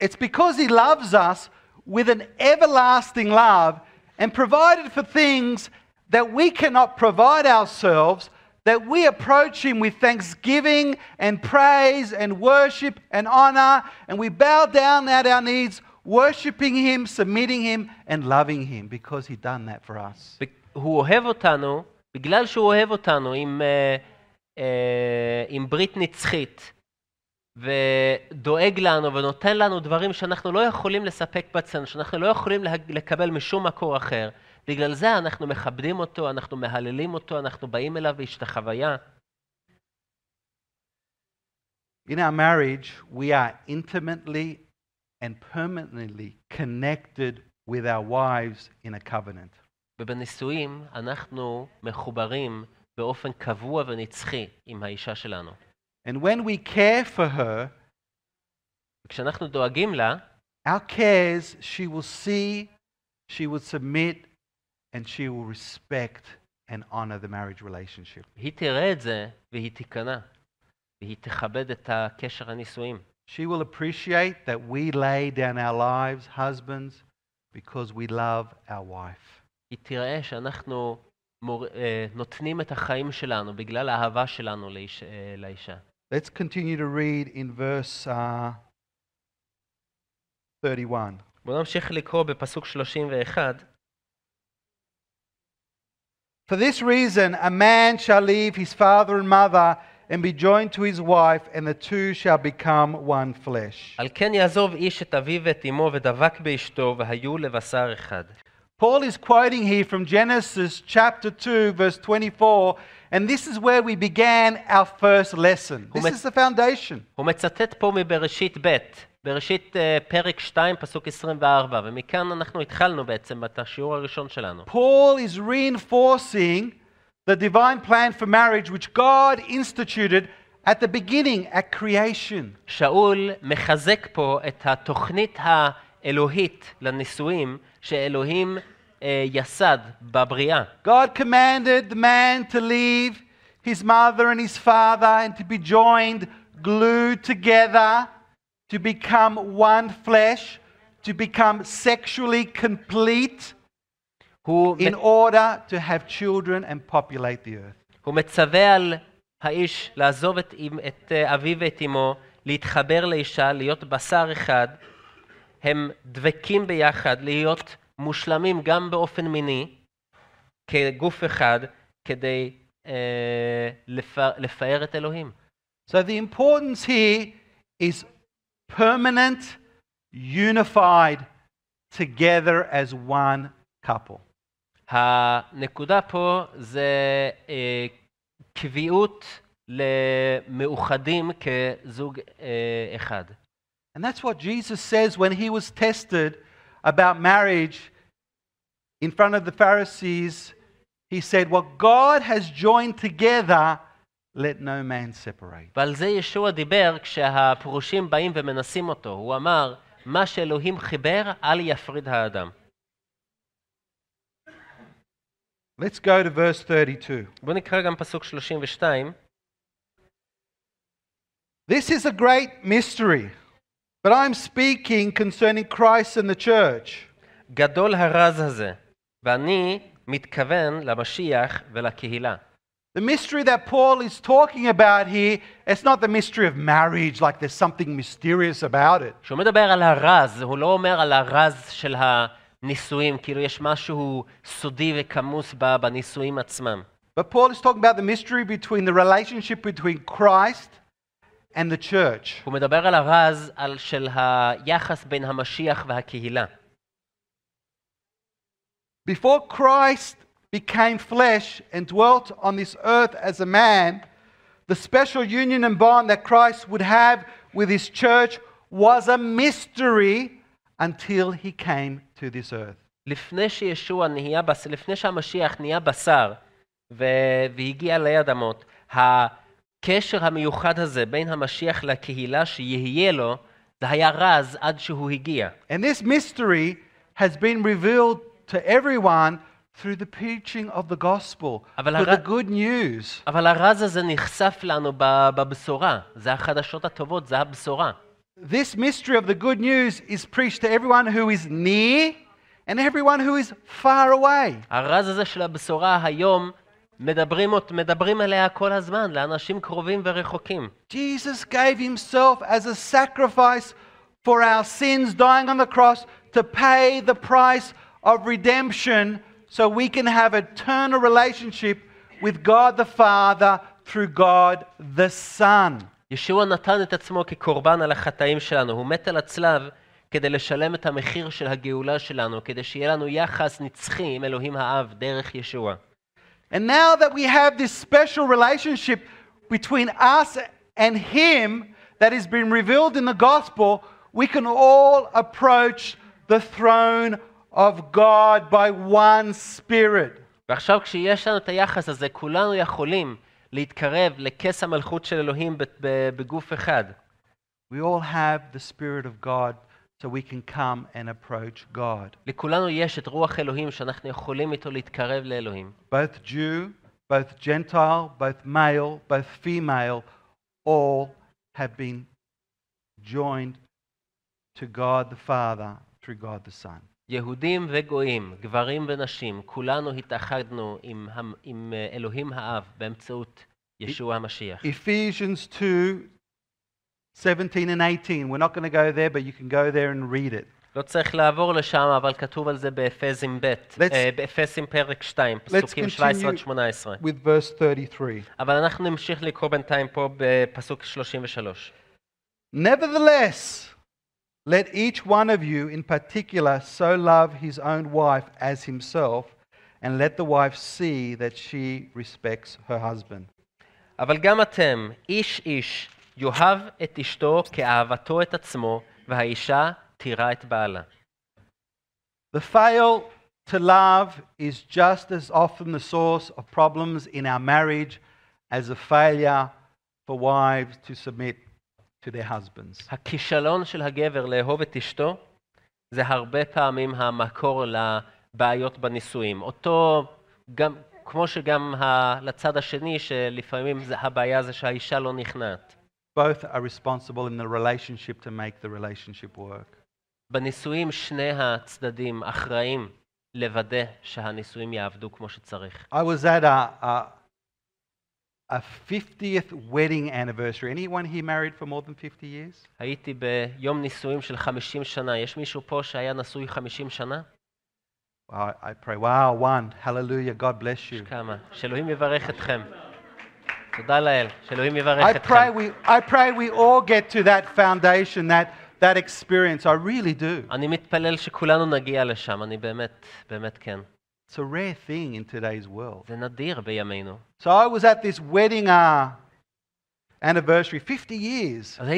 it's because He loves us with an everlasting love and provided for things that we cannot provide ourselves, that we approach Him with thanksgiving and praise and worship and honor, and we bow down at our knees, worshiping Him, submitting Him, and loving Him because He done that for us. הוא אוהב אותנו, בגלל שהוא אוהב אותנו, עם... Uh... אה, עם ברית נצחית, ודואג לנו ונותן לנו דברים שאנחנו לא יכולים לספק בעצמנו, שאנחנו לא יכולים לקבל משום מקור אחר. בגלל זה אנחנו מכבדים אותו, אנחנו מהללים אותו, אנחנו באים אליו ויש את החוויה. In our marriage, we are intimately and permanently connected with our wives in a covenant. ובנישואים אנחנו מחוברים באופן קבוע ונצחי עם האישה שלנו. And when we care for her, כשאנחנו דואגים לה, our cares she will see, she will submit, and she will respect and honor the marriage relationship. היא תראה את זה והיא תיכנע, והיא תכבד את הקשר הנישואים. She will appreciate that we lay down our lives, husbands, because we love our wife. היא תראה שאנחנו מור, נותנים את החיים שלנו בגלל האהבה שלנו לאיש, לאישה. Let's continue to read in verse uh, 31. בואו נמשיך לקרוא בפסוק 31. For this reason, a man shall leave his father and mother and be joined to his wife, and the two shall become one flesh. Paul is quoting here from Genesis chapter 2, verse 24, and this is where we began our first lesson. This is the foundation. הוא מצטט פה מבראשית ב', בראשית פרק 2, פסוק 24, ומכאן אנחנו התחלנו בעצם את השיעור הראשון שלנו. Paul is reinforcing the divine plan for marriage which God instituted at the beginning, at creation. שאול מחזק פה את התוכנית האלוהית לנישואים שאלוהים יסד eh, בבריאה. God commanded the man to leave his mother and his father and to be joined, glued together, to become one flesh, to become sexually complete, in order to have children and populate the earth. הוא מצווה על האיש לעזוב את, את אביו ואת אמו, להתחבר לאישה, להיות בשר אחד. הם דבקים ביחד, להיות מושלמים גם באופן מיני, כגוף אחד, כדי אה, לפאר, לפאר את אלוהים. So the importance here is permanent, unified, together as one couple. הנקודה פה זה kviut קביעות למאוחדים כזוג zug אחד. And that's what Jesus says when he was tested about marriage in front of the Pharisees, he said, What God has joined together, let no man separate. ועל זה ישוע דיבר כשהפרושים באים ומנסים אותו. הוא אמר, מה שאלוהים חיבר, אל יפריד האדם. Let's go to verse 32. נקרא גם פסוק 32. This is a great mystery. But I'm speaking concerning Christ and the church. גדול הרז הזה, ואני מתכוון למשיח ולקהילה. The mystery that Paul is talking about here, it's not the mystery of marriage, like there's something mysterious about it. כשהוא מדבר על הרז, הוא לא אומר על הרז של הנישואים, כאילו יש משהו סודי וכמוס בנישואים עצמם. But Paul is talking about the mystery between the relationship between Christ and the church. הוא מדבר על הרז על של היחס בין המשיח והקהילה. Before Christ became flesh and dwelt on this earth as a man, the special union and bond that Christ would have with his church was a mystery until he came to this earth. לפני שישוע נהיה, לפני שהמשיח נהיה בשר והגיע הקשר המיוחד הזה בין המשיח לקהילה שיהיה לו, זה היה רז עד שהוא הגיע. And this mystery has been revealed to everyone through the preaching of the gospel, through הר... the good news. אבל הרז הזה נחשף לנו בבשורה. זה החדשות הטובות, זה הבשורה. This mystery of the good news is preached to everyone who is near and everyone who is far away. הרז הזה של הבשורה היום מדברים, מדברים עליה כל הזמן, לאנשים קרובים ורחוקים. Jesus gave himself as a sacrifice for our sins, dying on the cross to pay the price of redemption so we can have eternal relationship with God the Father through God the Son. ישוע נתן את עצמו כקורבן על החטאים שלנו, הוא מת על הצלב כדי לשלם את המחיר של הגאולה שלנו, כדי שיהיה לנו יחס נצחי עם אלוהים האב דרך ישוע. And now that we have this special relationship between us and Him that has been revealed in the gospel, we can all approach the throne of God by one spirit. ועכשיו כשיש לנו את היחס הזה, כולנו יכולים להתקרב לכס המלכות של אלוהים בגוף אחד. We all have the spirit of God so we can come and approach God. Both Jew, both Gentile, both male, both female, all have been joined to God the Father through God the Son. יהודים וגויים, גברים ונשים, כולנו התאחדנו עם, עם אלוהים האב באמצעות ישוע המשיח. Ephesians 2 17 and 18. We're not going to go there, but you can go there and read it. לא צריך לעבור לשם, אבל כתוב על זה ב', פרק 2, פסוקים 17 18. With verse 33. אבל אנחנו נמשיך לקרוא בינתיים פה בפסוק 33. Nevertheless, let each one of you in particular so love his own wife as himself, and let the wife see that she respects her husband. אבל גם אתם, איש איש, יאהב את אשתו כאהבתו את עצמו, והאישה תירא את בעלה. The fail to love is just as often the source of problems in our marriage as a failure for wives to submit to their husbands. הכישלון של הגבר לאהוב את אשתו זה הרבה פעמים המקור לבעיות בנישואים. אותו, גם, כמו שגם ה, לצד השני, שלפעמים זה, הבעיה זה שהאישה לא נכנעת. both are responsible in the relationship to make the relationship work. בנישואים שני הצדדים אחראים לוודא שהנישואים יעבדו כמו שצריך. I was at a, a, a 50th wedding anniversary. Anyone here married for more than 50 years? הייתי ביום נישואים של 50 שנה. יש מישהו פה שהיה נשוי 50 שנה? I, pray, wow, one, hallelujah, God bless you. שאלוהים יברך אתכם. I pray, we, I pray we all get to that foundation, that, that experience, I really do. It's a rare thing in today's world. So I was at this wedding uh, anniversary, 50 years. אז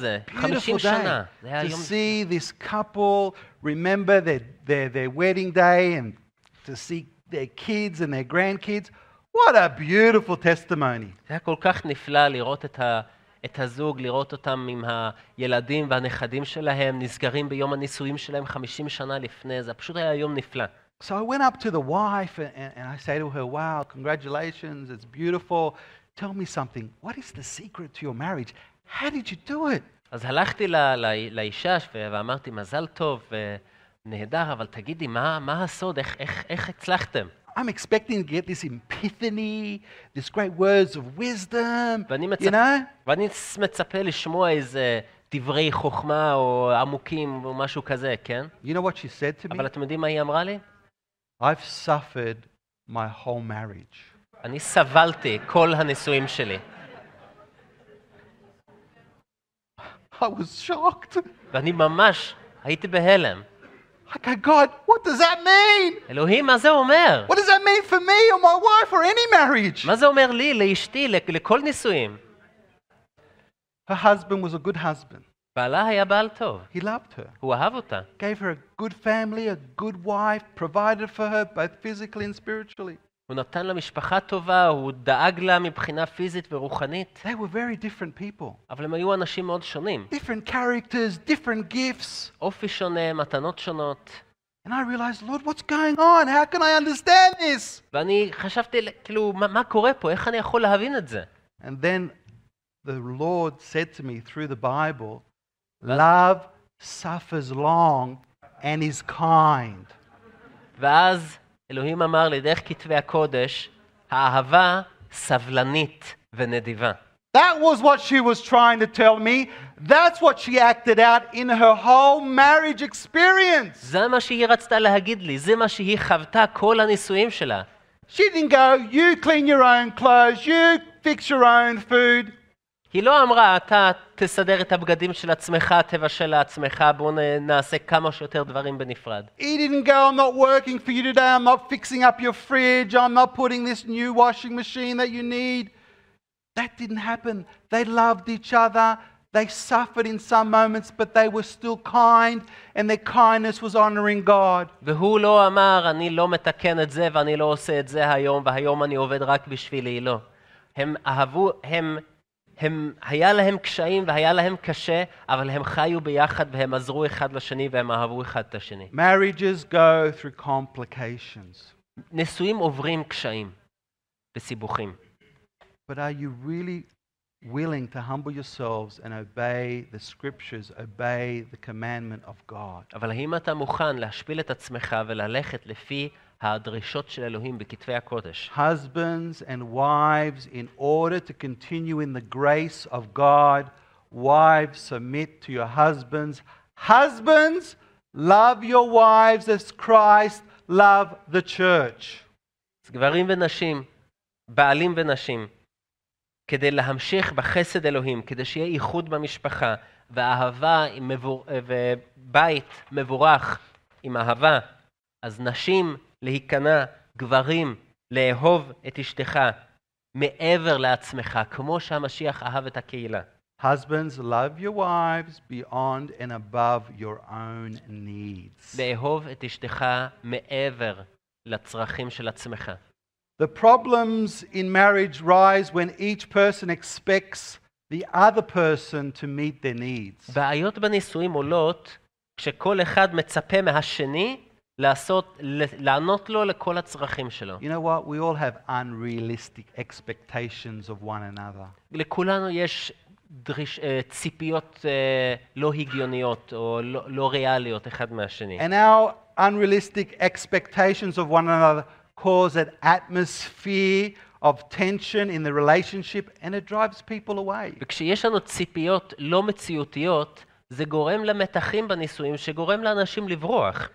day To see this couple remember their, their, their wedding day and to see their kids and their grandkids. What a beautiful testimony. זה היה כל כך נפלא לראות את, ה, את הזוג, לראות אותם עם הילדים והנכדים שלהם, נסגרים ביום הנישואים שלהם 50 שנה לפני, זה פשוט היה יום נפלא. So I went up to the wife and, and I say to her, wow, congratulations, it's beautiful. Tell me something, what is the secret to your marriage? How did you do it? אז הלכתי לא, לא, לאישה ואמרתי, מזל טוב, אה, נהדר, אבל תגידי, מה, מה הסוד? איך, איך, איך הצלחתם? I'm expecting to get this epiphany, these great words of wisdom, מצפ... you know? ואני מצפה לשמוע איזה דברי חוכמה או עמוקים או משהו כזה, כן? You know what she said to me? אבל אתם יודעים מה היא אמרה לי? I've suffered my whole marriage. אני סבלתי כל הנישואים שלי. I was shocked. ואני ממש הייתי בהלם. Okay, oh, God, what does that mean? Elohim, מה זה אומר? What does that mean for me or my wife or any marriage? מה זה אומר לי, לאשתי, לכל נישואים? Her husband was a good husband. בעלה היה בעל טוב. He loved her. הוא אהב אותה. Gave her a good family, a good wife, provided for her both physically and spiritually. הוא נתן לה משפחה טובה, הוא דאג לה מבחינה פיזית ורוחנית. They were very different people. אבל הם היו אנשים מאוד שונים. Different characters, different gifts. אופי שונה, מתנות שונות. And I realized, Lord, what's going on? How can I understand this? ואני חשבתי, כאילו, מה, קורה פה? איך אני יכול להבין את זה? And then the Lord said to me through the Bible, love suffers long and is kind. ואז אלוהים אמר לי דרך כתבי הקודש, האהבה סבלנית ונדיבה. That was what she was trying to tell me. That's what she acted out in her whole marriage experience. זה מה שהיא רצתה להגיד לי, זה מה שהיא חוותה כל הנישואים שלה. She didn't go, you clean your own clothes, you fix your own food. He didn't go, I'm not working for you today, I'm not fixing up your fridge, I'm not putting this new washing machine that you need. That didn't happen. They loved each other. They suffered in some moments, but they were still kind, and their kindness was honoring God. והוא לא הם, היה להם קשיים והיה להם קשה, אבל הם חיו ביחד והם עזרו אחד לשני והם אהבו אחד את השני. נישואים עוברים קשיים וסיבוכים. But are you really willing to humble yourselves and obey the scriptures, obey the commandment of God? אבל האם אתה מוכן להשפיל את עצמך וללכת לפי הדרישות של אלוהים בכתבי הקודש. Husbands and wives, in order to continue in the grace of God, wives submit to your husbands. Husbands, love your wives as Christ loved the church. גברים ונשים, בעלים ונשים, כדי להמשיך בחסד אלוהים, כדי שיהיה איחוד במשפחה, ואהבה מבור... ובית מבורך עם אהבה, אז נשים להיכנע, גברים, לאהוב את אשתך מעבר לעצמך, כמו שהמשיח אהב את הקהילה. Husbands, love your wives beyond and above your own needs. לאהוב את אשתך מעבר לצרכים של עצמך. The problems in marriage rise when each person expects the other person to meet their needs. בעיות בנישואים עולות כשכל אחד מצפה מהשני לעשות, לענות לו לכל הצרכים שלו. You know what? We all have unrealistic expectations of one another. לכולנו יש דריש, ציפיות לא הגיוניות או לא, לא ריאליות אחד מהשני. And our unrealistic expectations of one another cause an atmosphere of tension in the relationship and it drives people away. וכשיש לנו ציפיות לא מציאותיות, זה גורם למתחים בנישואים שגורם לאנשים לברוח.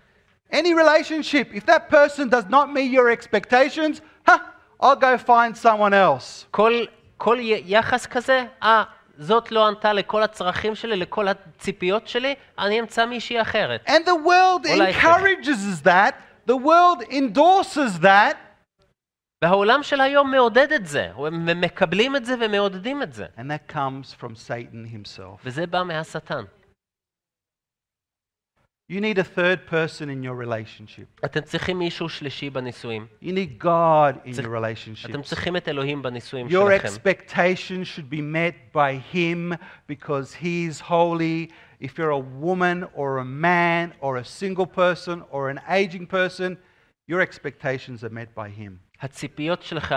Any relationship, if that person does not meet your expectations, huh, I'll go find someone else. כל, כל יחס כזה, אה, זאת לא ענתה לכל הצרכים שלי, לכל הציפיות שלי, אני אמצא מישהי אחרת. And the world encourages that, the world endorses that. והעולם של היום מעודד את זה, הם מקבלים את זה ומעודדים את זה. And that comes from Satan himself. וזה בא מהשטן. You need a third person in your relationship. אתם צריכים מישהו שלישי בנישואים. You need God in your relationship. אתם צריכים את אלוהים בנישואים שלכם. Your expectations should be met by him because He is holy. If you're a woman or a man or a single person or an aging person, your expectations are met by him. הציפיות שלך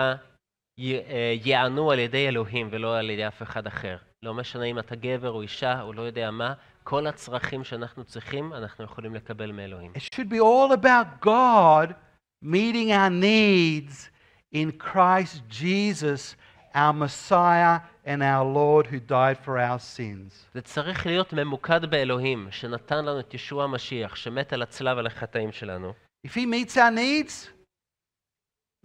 ייענו על ידי אלוהים ולא על ידי אף אחד אחר. לא משנה אם אתה גבר או אישה או לא יודע מה, כל הצרכים שאנחנו צריכים, אנחנו יכולים לקבל מאלוהים. It should be all about God meeting our needs in Christ Jesus, our Messiah and our Lord who died for our sins. זה צריך להיות ממוקד באלוהים, שנתן לנו את ישוע המשיח, שמת על הצלב על החטאים שלנו. If he meets our needs,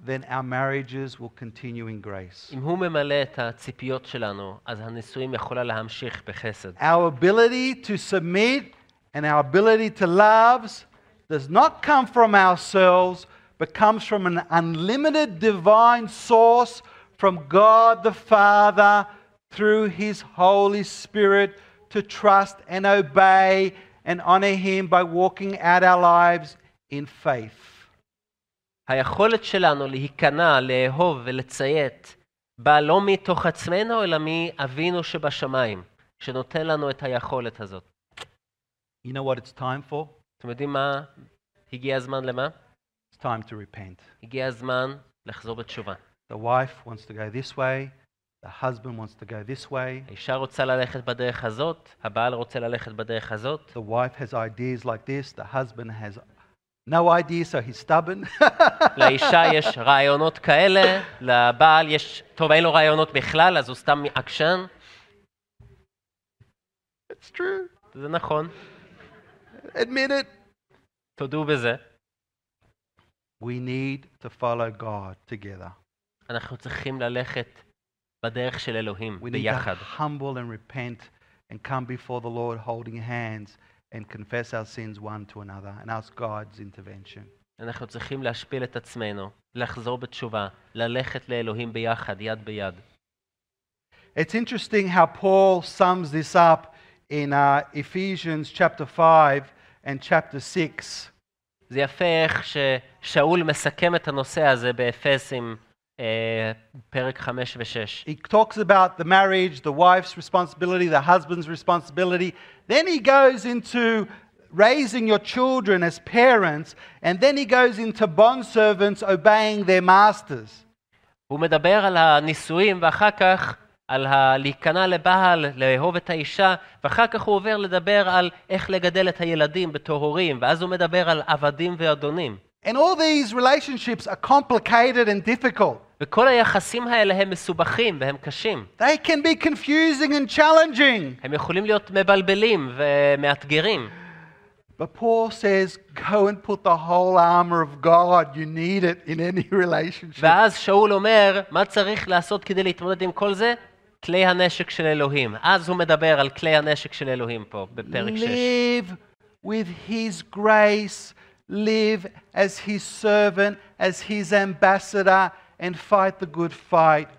then our marriages will continue in grace. Our ability to submit and our ability to love does not come from ourselves, but comes from an unlimited divine source from God the Father through His Holy Spirit to trust and obey and honor Him by walking out our lives in faith. היכולת שלנו להיכנע, לאהוב ולציית, באה לא מתוך עצמנו, אלא מאבינו שבשמיים, שנותן לנו את היכולת הזאת. You know what it's time for? אתם יודעים מה? הגיע הזמן למה? It's time to repent. הגיע הזמן לחזור בתשובה. The wife wants to go this way, the husband wants to go this way. האישה רוצה ללכת בדרך הזאת, הבעל רוצה ללכת בדרך הזאת. The wife has ideas like this, the husband has No idea, so he's stubborn. לאישה יש רעיונות כאלה, לבעל יש, טוב, אין לו רעיונות בכלל, אז הוא סתם עקשן. It's true. זה נכון. Admit it. תודו בזה. We need to follow God together. אנחנו צריכים ללכת בדרך של אלוהים we ביחד. We need to humble and repent and come before the Lord holding hands and confess our sins one to another and ask God's intervention. אנחנו צריכים להשפיל את עצמנו, לחזור בתשובה, ללכת לאלוהים ביחד, יד ביד. It's interesting how Paul sums this up in uh, Ephesians chapter 5 and chapter 6. זה יפה איך ששאול מסכם את הנושא הזה באפסים פרק 5 ו-6. He talks about the marriage, the wife's responsibility, the husband's responsibility. Then he goes into raising your children as parents, and then he goes into bond servants obeying their masters. הוא מדבר על הנישואים ואחר כך על ה... להיכנע לבעל, לאהוב את האישה, ואחר כך הוא עובר לדבר על איך לגדל את הילדים בתור הורים, ואז הוא מדבר על עבדים ואדונים. And all these relationships are complicated and difficult. וכל היחסים האלה הם מסובכים והם קשים. They can be confusing and challenging. הם יכולים להיות מבלבלים ומאתגרים. But Paul says, go and put the whole armor of God. You need it in any relationship. ואז שאול אומר, מה צריך לעשות כדי להתמודד עם כל זה? כלי הנשק של אלוהים. אז הוא מדבר על כלי הנשק של אלוהים פה, בפרק 6. Live with his grace live as his servant, as his ambassador, and fight the good fight.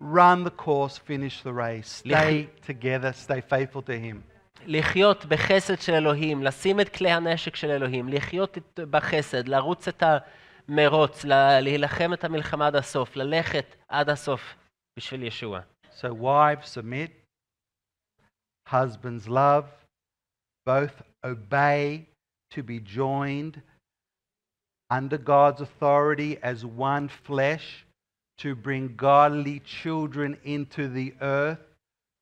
Run the course, finish the race. Stay together, stay faithful to him. לחיות בחסד של אלוהים, לשים את כלי הנשק של אלוהים, לחיות בחסד, לרוץ את המרוץ, להילחם את המלחמה עד הסוף, ללכת עד הסוף בשביל ישוע. So wives submit, husbands love, both obey to be joined under God's authority as one flesh, to bring godly children into the earth,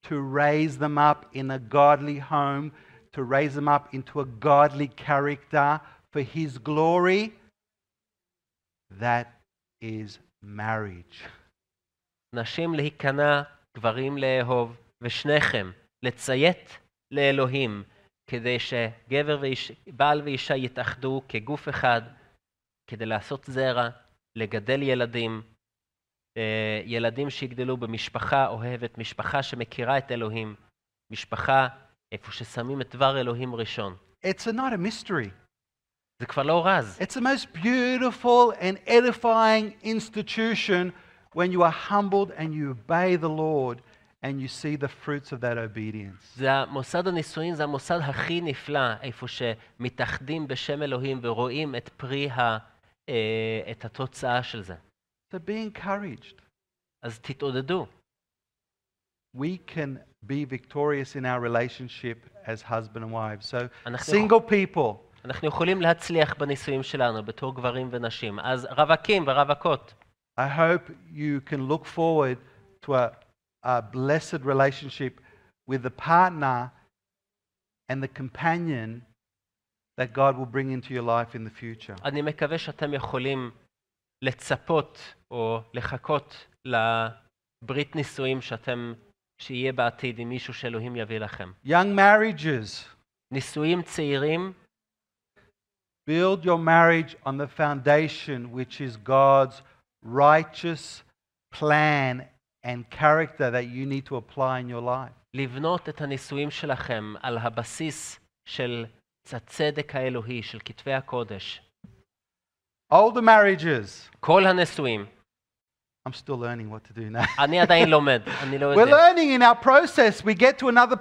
to raise them up in a godly home, to raise them up into a godly character for His glory. That is marriage. נשים להיכנע, גברים לאהוב, ושניכם לציית לאלוהים כדי שגבר ואיש, בעל ואישה יתאחדו כגוף אחד, כדי לעשות זרע, לגדל ילדים, אה, ילדים שיגדלו במשפחה אוהבת, משפחה שמכירה את אלוהים, משפחה איפה ששמים את דבר אלוהים ראשון. It's not a mystery. זה כבר לא רז. It's the most beautiful and edifying institution when you are humbled and you obey the Lord and you see the fruits of that obedience. זה המוסד הנישואים, זה המוסד הכי נפלא, איפה שמתאחדים בשם אלוהים ורואים את פרי, ה, אה, את התוצאה של זה. So be encouraged. אז תתעודדו. We can be victorious in our relationship as husband and wife. So single people. אנחנו יכולים להצליח בנישואים שלנו בתור גברים ונשים. אז רווקים ורווקות. I hope you can look forward to a a blessed relationship with the partner and the companion that God will bring into your life in the future. אני מקווה שאתם יכולים לצפות או לחכות לברית נישואים שאתם, שיהיה בעתיד עם מישהו שאלוהים יביא לכם. Young marriages. נישואים צעירים. Build your marriage on the foundation which is God's righteous plan and character that you need to apply in your life. לבנות את הנישואים שלכם על הבסיס של הצדק האלוהי, של כתבי הקודש. All the marriages. כל הנישואים. I'm still learning what to do now. אני עדיין לומד, אני לא יודע. We're learning in our process. We get to another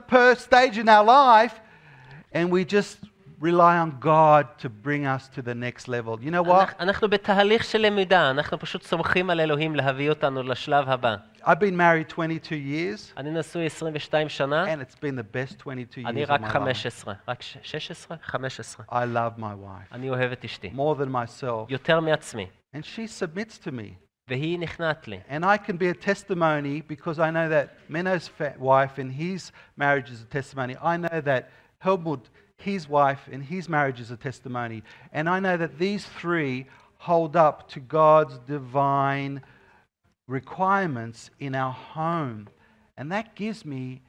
stage in our life and we just rely on God to bring us to the next level. You know what? אנחנו בתהליך של למידה, אנחנו פשוט סומכים על אלוהים להביא אותנו לשלב הבא. I've been married 22 years. אני נשוי 22 שנה. And it's been the best 22 years אני רק 15, רק 16, 15. I love my wife. אני אוהב את אשתי. More than myself. יותר מעצמי. And she submits to me. והיא נכנעת לי. And I can be a testimony because I know that Menno's wife and his marriage is a testimony. I know that Helmut, his wife and his marriage is a testimony. And I know that these three hold up to God's divine requirements in our home. And that gives me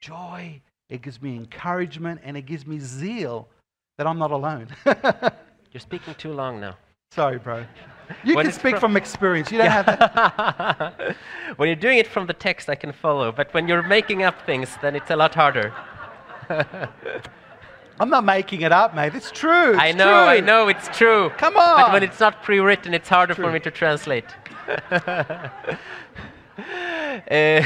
joy, it gives me encouragement, and it gives me zeal that I'm not alone. You're speaking too long now. Sorry, bro. You when can speak from, from, experience. You don't yeah. have that. when you're doing it from the text, I can follow. But when you're making up things, then it's a lot harder. I'm not making it up, mate. It's true. It's I know, true. I know, it's true. Come on. But when it's not pre written, it's harder true. for me to translate. Eh,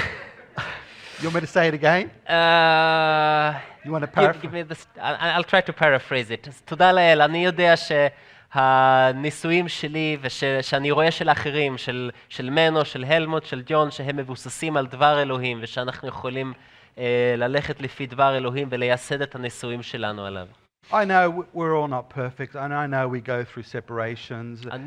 you want me to say it again? Uh, you want to paraphrase? Give, I'll, try to paraphrase it. אז תודה לאל, אני יודע שהניסויים שלי ושאני רואה של אחרים, של, של מנו, של הלמוט, של ג'ון, שהם מבוססים על דבר אלוהים ושאנחנו יכולים אה, ללכת לפי דבר אלוהים ולייסד את הניסויים שלנו עליו. I know we're all not perfect, and I know we go through separations. I'm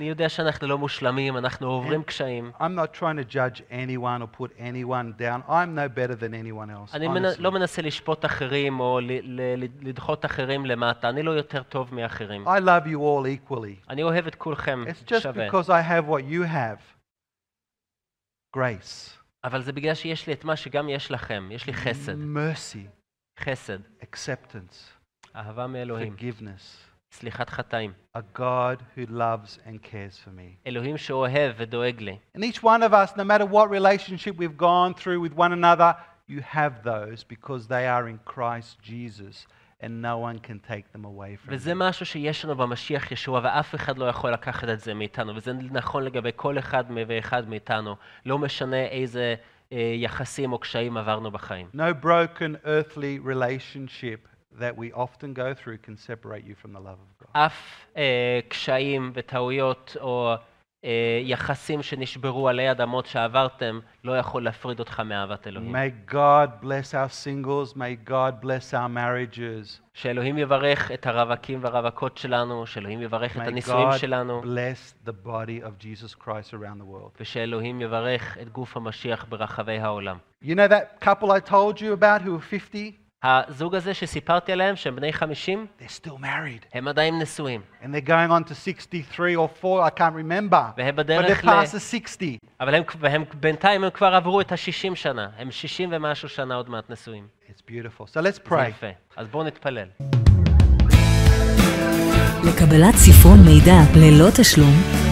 not trying to judge anyone or put anyone down. I'm no better than anyone else. I love you all equally. It's just because I have what you have. Grace. אבל זה בגלל שיש לי את מה שגם יש לכם, יש לי חסד. Mercy. חסד. Acceptance. אהבה מאלוהים. forgiveness. סליחת חטאים. A God who loves and cares for me. אלוהים שאוהב ודואג לי. And each one of us, no matter what relationship we've gone through with one another, you have those because they are in Christ Jesus. And no one can take them away from וזה משהו שיש לנו במשיח ישוע, ואף אחד לא יכול לקחת את זה מאיתנו, וזה נכון לגבי כל אחד ואחד מאיתנו, לא משנה איזה יחסים או קשיים עברנו בחיים. No broken earthly relationship that we often go through can separate you from the love of God. אף קשיים וטעויות או יחסים שנשברו עלי אדמות שעברתם לא יכול להפריד אותך מאהבת אלוהים. May God bless our singles, may God bless our marriages. שאלוהים יברך את הרווקים והרווקות שלנו, שאלוהים יברך את הנישואים שלנו. May God bless the body of Jesus Christ around the world. ושאלוהים יברך את גוף המשיח ברחבי העולם. You know that couple I told you about who were 50? הזוג הזה שסיפרתי עליהם, שהם בני 50, still married. הם עדיין נשואים. And they're going on to 63 or 4, I can't remember. והם בדרך but they're past the 60. אבל הם, והם, בינתיים הם כבר עברו את ה-60 שנה. הם 60 ומשהו שנה עוד מעט נשואים. It's beautiful. So let's pray. זה יפה. אז בואו נתפלל. לקבלת ספרון מידע ללא תשלום,